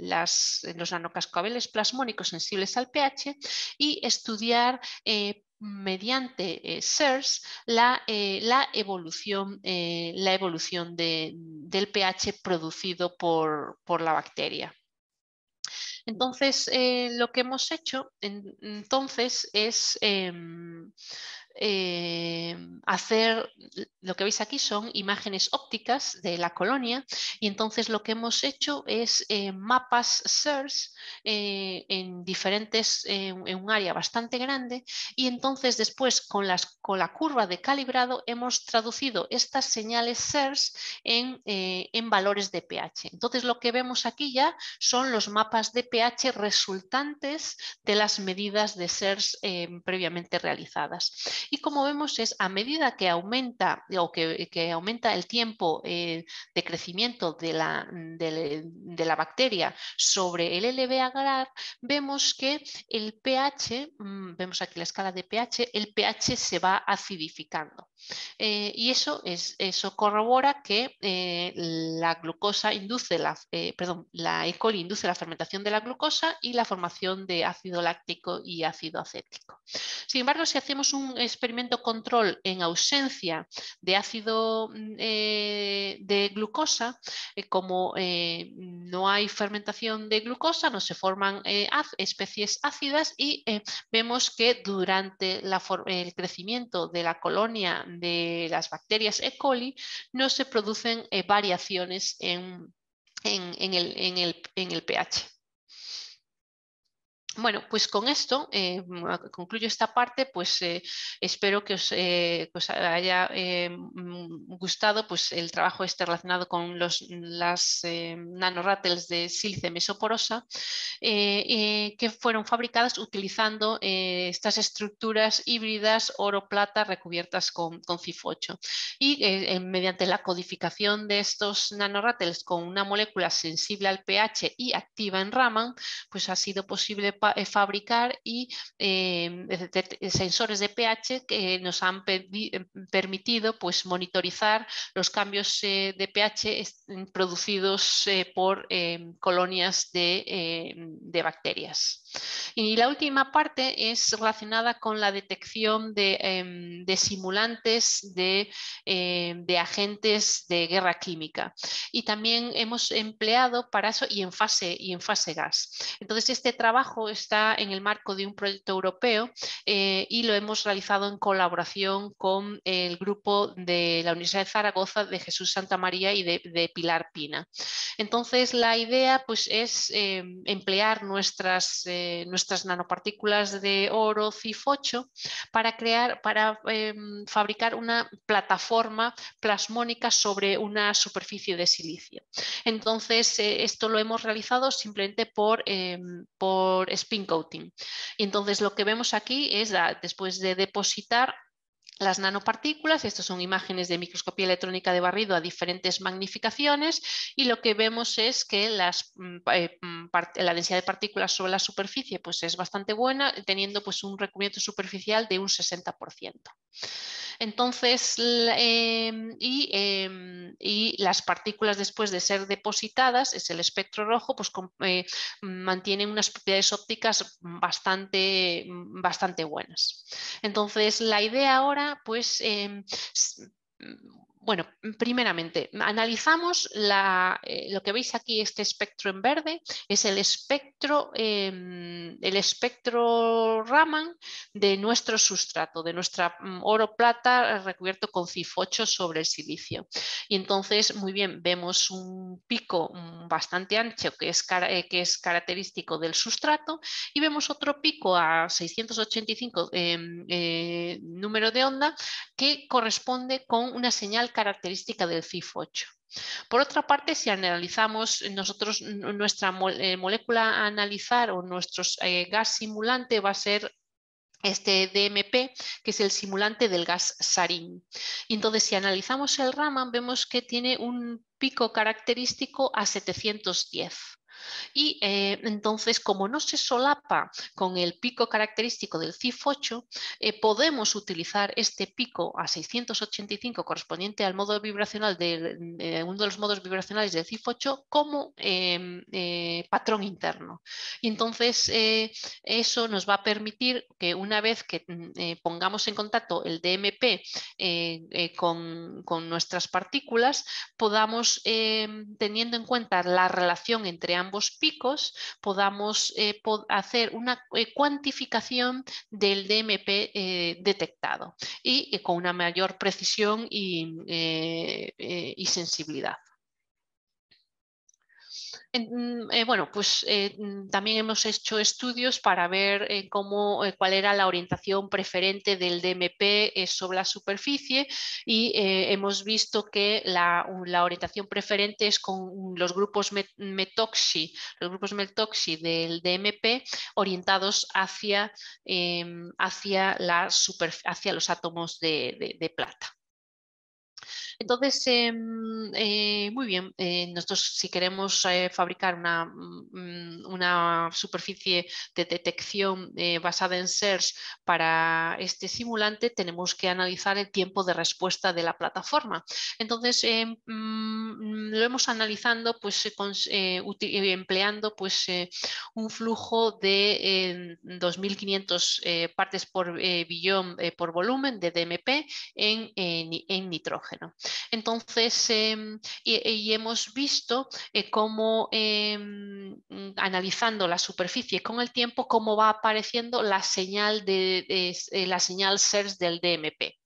Speaker 2: los nanocascabeles plasmónicos sensibles al pH y estudiar eh, mediante eh, SERS la, evolución, la evolución del pH producido por, la bacteria. Entonces, lo que hemos hecho entonces es em, eh, hacer, lo que veis aquí son imágenes ópticas de la colonia y entonces lo que hemos hecho es eh, mapas SERS eh, en diferentes, en un área bastante grande y entonces después con, la curva de calibrado hemos traducido estas señales SERS en, en valores de pH. Entonces lo que vemos aquí ya son los mapas de pH resultantes de las medidas de SERS previamente realizadas. Y como vemos es a medida que aumenta o que, aumenta el tiempo eh, de crecimiento de la, de, la, bacteria sobre el LB agrar, vemos que el pH, mm, vemos aquí la escala de pH, el pH se va acidificando. Eh, y eso, es, eso corrobora que eh, la glucosa induce la, perdón, la E. coli induce la fermentación de la glucosa y la formación de ácido láctico y ácido acético. Sin embargo, si hacemos un experimento control en ausencia de ácido mm, eh, de glucosa, eh, como eh, no hay fermentación de glucosa, no se forman especies ácidas y vemos que durante el crecimiento de la colonia de las bacterias E. coli no se producen variaciones en el pH. Bueno, pues con esto eh, concluyo esta parte, pues eh, espero que os, eh, haya mm, gustado pues, el trabajo este relacionado con los, las nanorattles de sílice mesoporosa, que fueron fabricadas utilizando estas estructuras híbridas oro-plata recubiertas con, con 8 Y mediante la codificación de estos nanorattles con una molécula sensible al pH y activa en Raman, pues ha sido posible para eh, fabricar y em, sensores de pH que nos han em, permitido pues, monitorizar los cambios eh, de pH producidos eh, por em, colonias de, bacterias. Y la última parte es relacionada con la detección de, simulantes de, agentes de guerra química. Y también hemos empleado para eso y en fase, y en fase gas. Entonces, este trabajo está en el marco de un proyecto europeo eh, y lo hemos realizado en colaboración con el grupo de la Universidad de Zaragoza de Jesús Santa María y de, Pilar Pina. Entonces, la idea pues, es eh, emplear nuestras, eh, nuestras nanopartículas de oro CIF8 para, crear, para fabricar una plataforma plasmónica sobre una superficie de silicio. Entonces, esto lo hemos realizado simplemente por, por spin coating. Entonces lo que vemos aquí es, después de depositar, las nanopartículas, estas son imágenes de microscopía electrónica de barrido a diferentes magnificaciones y lo que vemos es que mm, eh, mm, la densidad de partículas sobre la superficie pues es bastante buena, teniendo pues un recubrimiento superficial de un 60%. Entonces, em, em, y, las partículas después de ser depositadas, es el espectro rojo, pues eh, mantienen unas propiedades ópticas bastante, mm, bastante buenas. Entonces, la idea ahora pues em, bueno, mm, primeramente, mm, analizamos eh, lo que veis aquí, este espectro en verde, es el espectro, em, el espectro Raman de nuestro sustrato, de nuestra mm, oro-plata recubierto con cifocho sobre el silicio. Y entonces, muy bien, vemos un pico bastante ancho que es, eh, que es característico del sustrato y vemos otro pico a 685 em, eh, número de onda que corresponde con una señal característica del CIF8. Por otra parte, si analizamos nosotros nuestra eh, molécula a analizar o nuestro eh, gas simulante va a ser este DMP, que es el simulante del gas Sarin. Entonces, si analizamos el Raman, vemos que tiene un pico característico a 710. Y eh, entonces, como no se solapa con el pico característico del CIF8, eh, podemos utilizar este pico a 685 correspondiente al modo vibracional de eh, uno de los modos vibracionales del CIF8 como em, patrón interno. Y entonces, eso nos va a permitir que una vez que mm, pongamos en contacto el DMP con, con, nuestras partículas, podamos, em, teniendo en cuenta la relación entre ambos ambos picos podamos eh, hacer una eh, cuantificación del DMP eh, detectado y con una mayor precisión y sensibilidad. Eh, bueno, pues eh, mm, también hemos hecho estudios para ver eh, cuál era la orientación preferente del DMP sobre la superficie y hemos visto que la, orientación preferente es con los grupos metoxi, los grupos metoxi del DMP orientados hacia, em, hacia, los átomos de plata. Entonces, em, eh, muy bien, eh, nosotros si queremos eh, fabricar mm, una, superficie de detección basada en SERS para este simulante, tenemos que analizar el tiempo de respuesta de la plataforma. Entonces, em, mm, lo hemos analizando pues, empleando pues, un flujo de 2.500 partes por billón por volumen de DMP en nitrógeno. Entonces, em, y, hemos visto eh, cómo, em, mm, analizando la superficie con el tiempo, cómo va apareciendo la señal, de, eh, la señal SERS del DMP.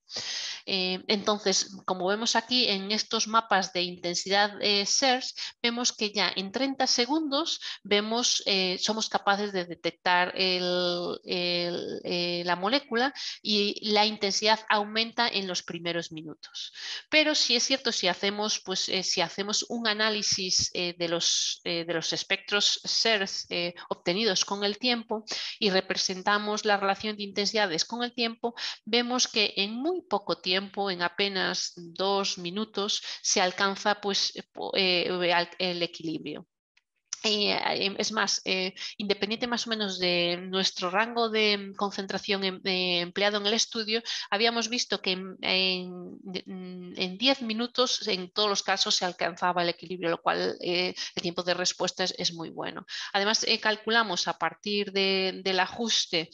Speaker 2: Eh, entonces, como vemos aquí en estos mapas de intensidad eh, SERS, vemos que ya en 30 segundos vemos, eh, somos capaces de detectar la molécula y la intensidad aumenta en los primeros minutos. Pero si es cierto, si hacemos, pues, si hacemos un análisis de, los, de los espectros SERS obtenidos con el tiempo y representamos la relación de intensidades con el tiempo, vemos que en muy poco tiempo en apenas dos minutos, se alcanza pues, eh, eh, el equilibrio. Eh, es más, eh, independiente más o menos de nuestro rango de concentración em, empleado en el estudio, habíamos visto que en 10 mm, minutos en todos los casos se alcanzaba el equilibrio, lo cual eh, el tiempo de respuesta es, muy bueno. Además, calculamos a partir del ajuste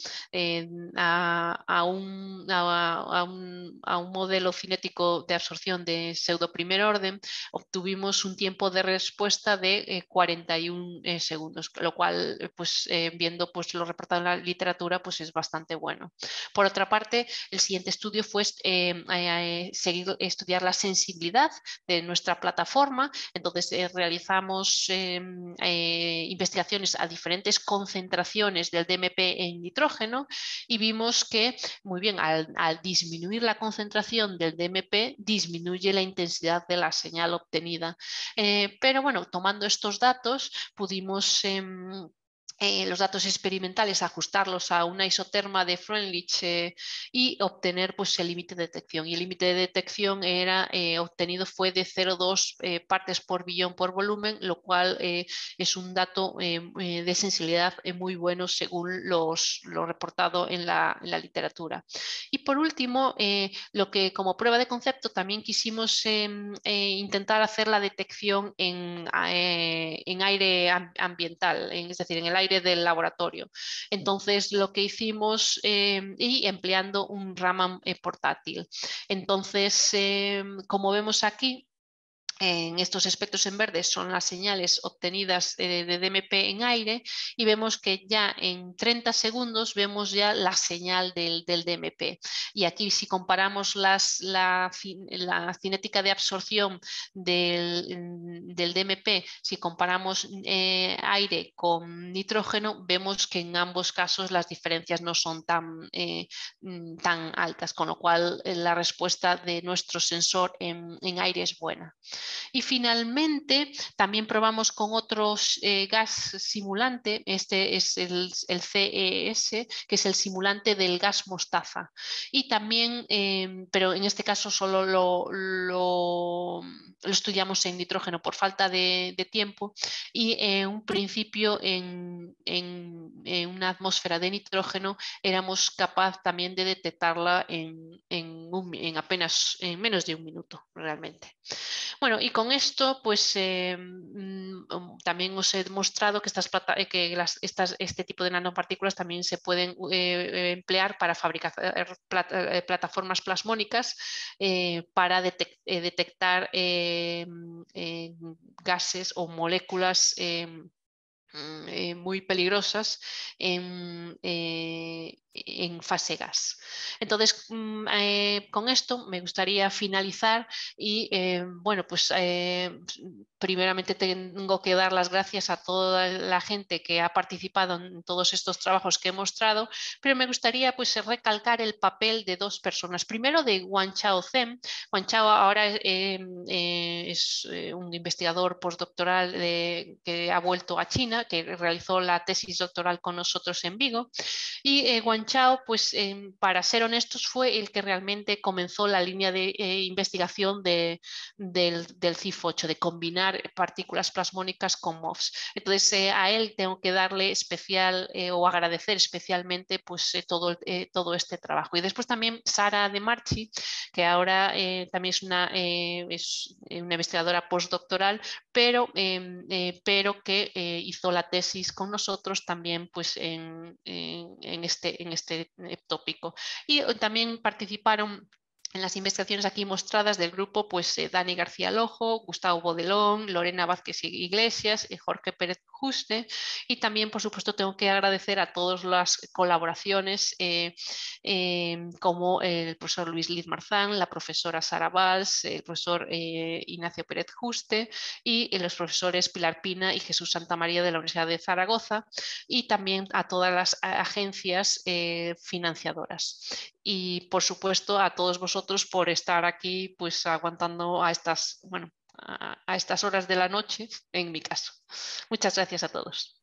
Speaker 2: a, un, a, un, modelo cinético de absorción de pseudo primer orden, obtuvimos un tiempo de respuesta de 41 eh, segundos, lo cual, eh, pues eh, viendo pues, lo reportado en la literatura, pues es bastante bueno. Por otra parte, el siguiente estudio fue seguir, estudiar la sensibilidad de nuestra plataforma, entonces realizamos investigaciones a diferentes concentraciones del DMP en nitrógeno y vimos que, muy bien, al, disminuir la concentración del DMP, disminuye la intensidad de la señal obtenida. pero bueno, tomando estos datos, pudimos em, eh, los datos experimentales, ajustarlos a una isoterma de Freundlich eh, y obtener pues, el límite de detección. Y el límite de detección era, eh, obtenido fue de 0,2 partes por billón por volumen, lo cual es un dato de sensibilidad muy bueno según los, lo reportado en la, literatura. Y por último, lo que como prueba de concepto también quisimos em, intentar hacer la detección en, en aire ambiental, es decir, en el aire del laboratorio. Entonces, lo que hicimos eh, y empleando un Raman eh, portátil. Entonces, eh, como vemos aquí, en estos espectros en verde son las señales obtenidas eh, de DMP en aire y vemos que ya en 30 segundos vemos ya la señal del, DMP. Y aquí si comparamos la, cinética de absorción del, DMP, si comparamos eh, aire con nitrógeno, vemos que en ambos casos las diferencias no son tan, eh, mm, altas, con lo cual la respuesta de nuestro sensor en aire es buena. Y finalmente, también probamos con otros eh, gas simulante, este es el, CES, que es el simulante del gas mostaza. Y también, em, pero en este caso solo lo, estudiamos en nitrógeno por falta de, tiempo y en un principio en, una atmósfera de nitrógeno éramos capaz también de detectarla en, apenas en menos de un minuto realmente. Bueno, y con esto, pues eh, mm, um, también os he demostrado que, estas, eh, que este tipo de nanopartículas también se pueden eh, emplear para fabricar plataformas plasmónicas para detectar mm, gases o moléculas Mm, eh, muy peligrosas eh, en, fase gas. Entonces, mm, eh, con esto me gustaría finalizar y, bueno, pues primeramente tengo que dar las gracias a toda la gente que ha participado en todos estos trabajos que he mostrado, pero me gustaría pues recalcar el papel de dos personas. Primero de Wang Chao Zhen. Wang Chao ahora es un investigador postdoctoral que ha vuelto a China que realizó la tesis doctoral con nosotros en Vigo. Y eh, Guanchao, pues em, para ser honestos, fue el que realmente comenzó la línea de eh, investigación del, del CIF8, de combinar partículas plasmónicas con MOFs. Entonces, eh, a él tengo que darle especial eh, o agradecer especialmente pues, todo, todo este trabajo. Y después también Sara De Marchi, que ahora también es una, es una investigadora postdoctoral, pero, em, pero que hizo la tesis con nosotros también pues en, en este, en este eh, tópico. Y eh, también participaron en las investigaciones aquí mostradas del grupo, pues eh, Dani García Lojo, Gustavo Bodelón, Lorena Vázquez Iglesias y eh, Jorge Pérez Juste. Y también, por supuesto, tengo que agradecer a todas las colaboraciones, eh, em, como el profesor Luis Liz Marzán, la profesora Sara Valls, el profesor Ignacio Pérez Juste y los profesores Pilar Pina y Jesús Santa María de la Universidad de Zaragoza. Y también a todas las agencias financiadoras. Y, por supuesto, a todos vosotros por estar aquí, pues aguantando a estas, bueno, a estas horas de la noche, en mi caso. Muchas gracias a todos.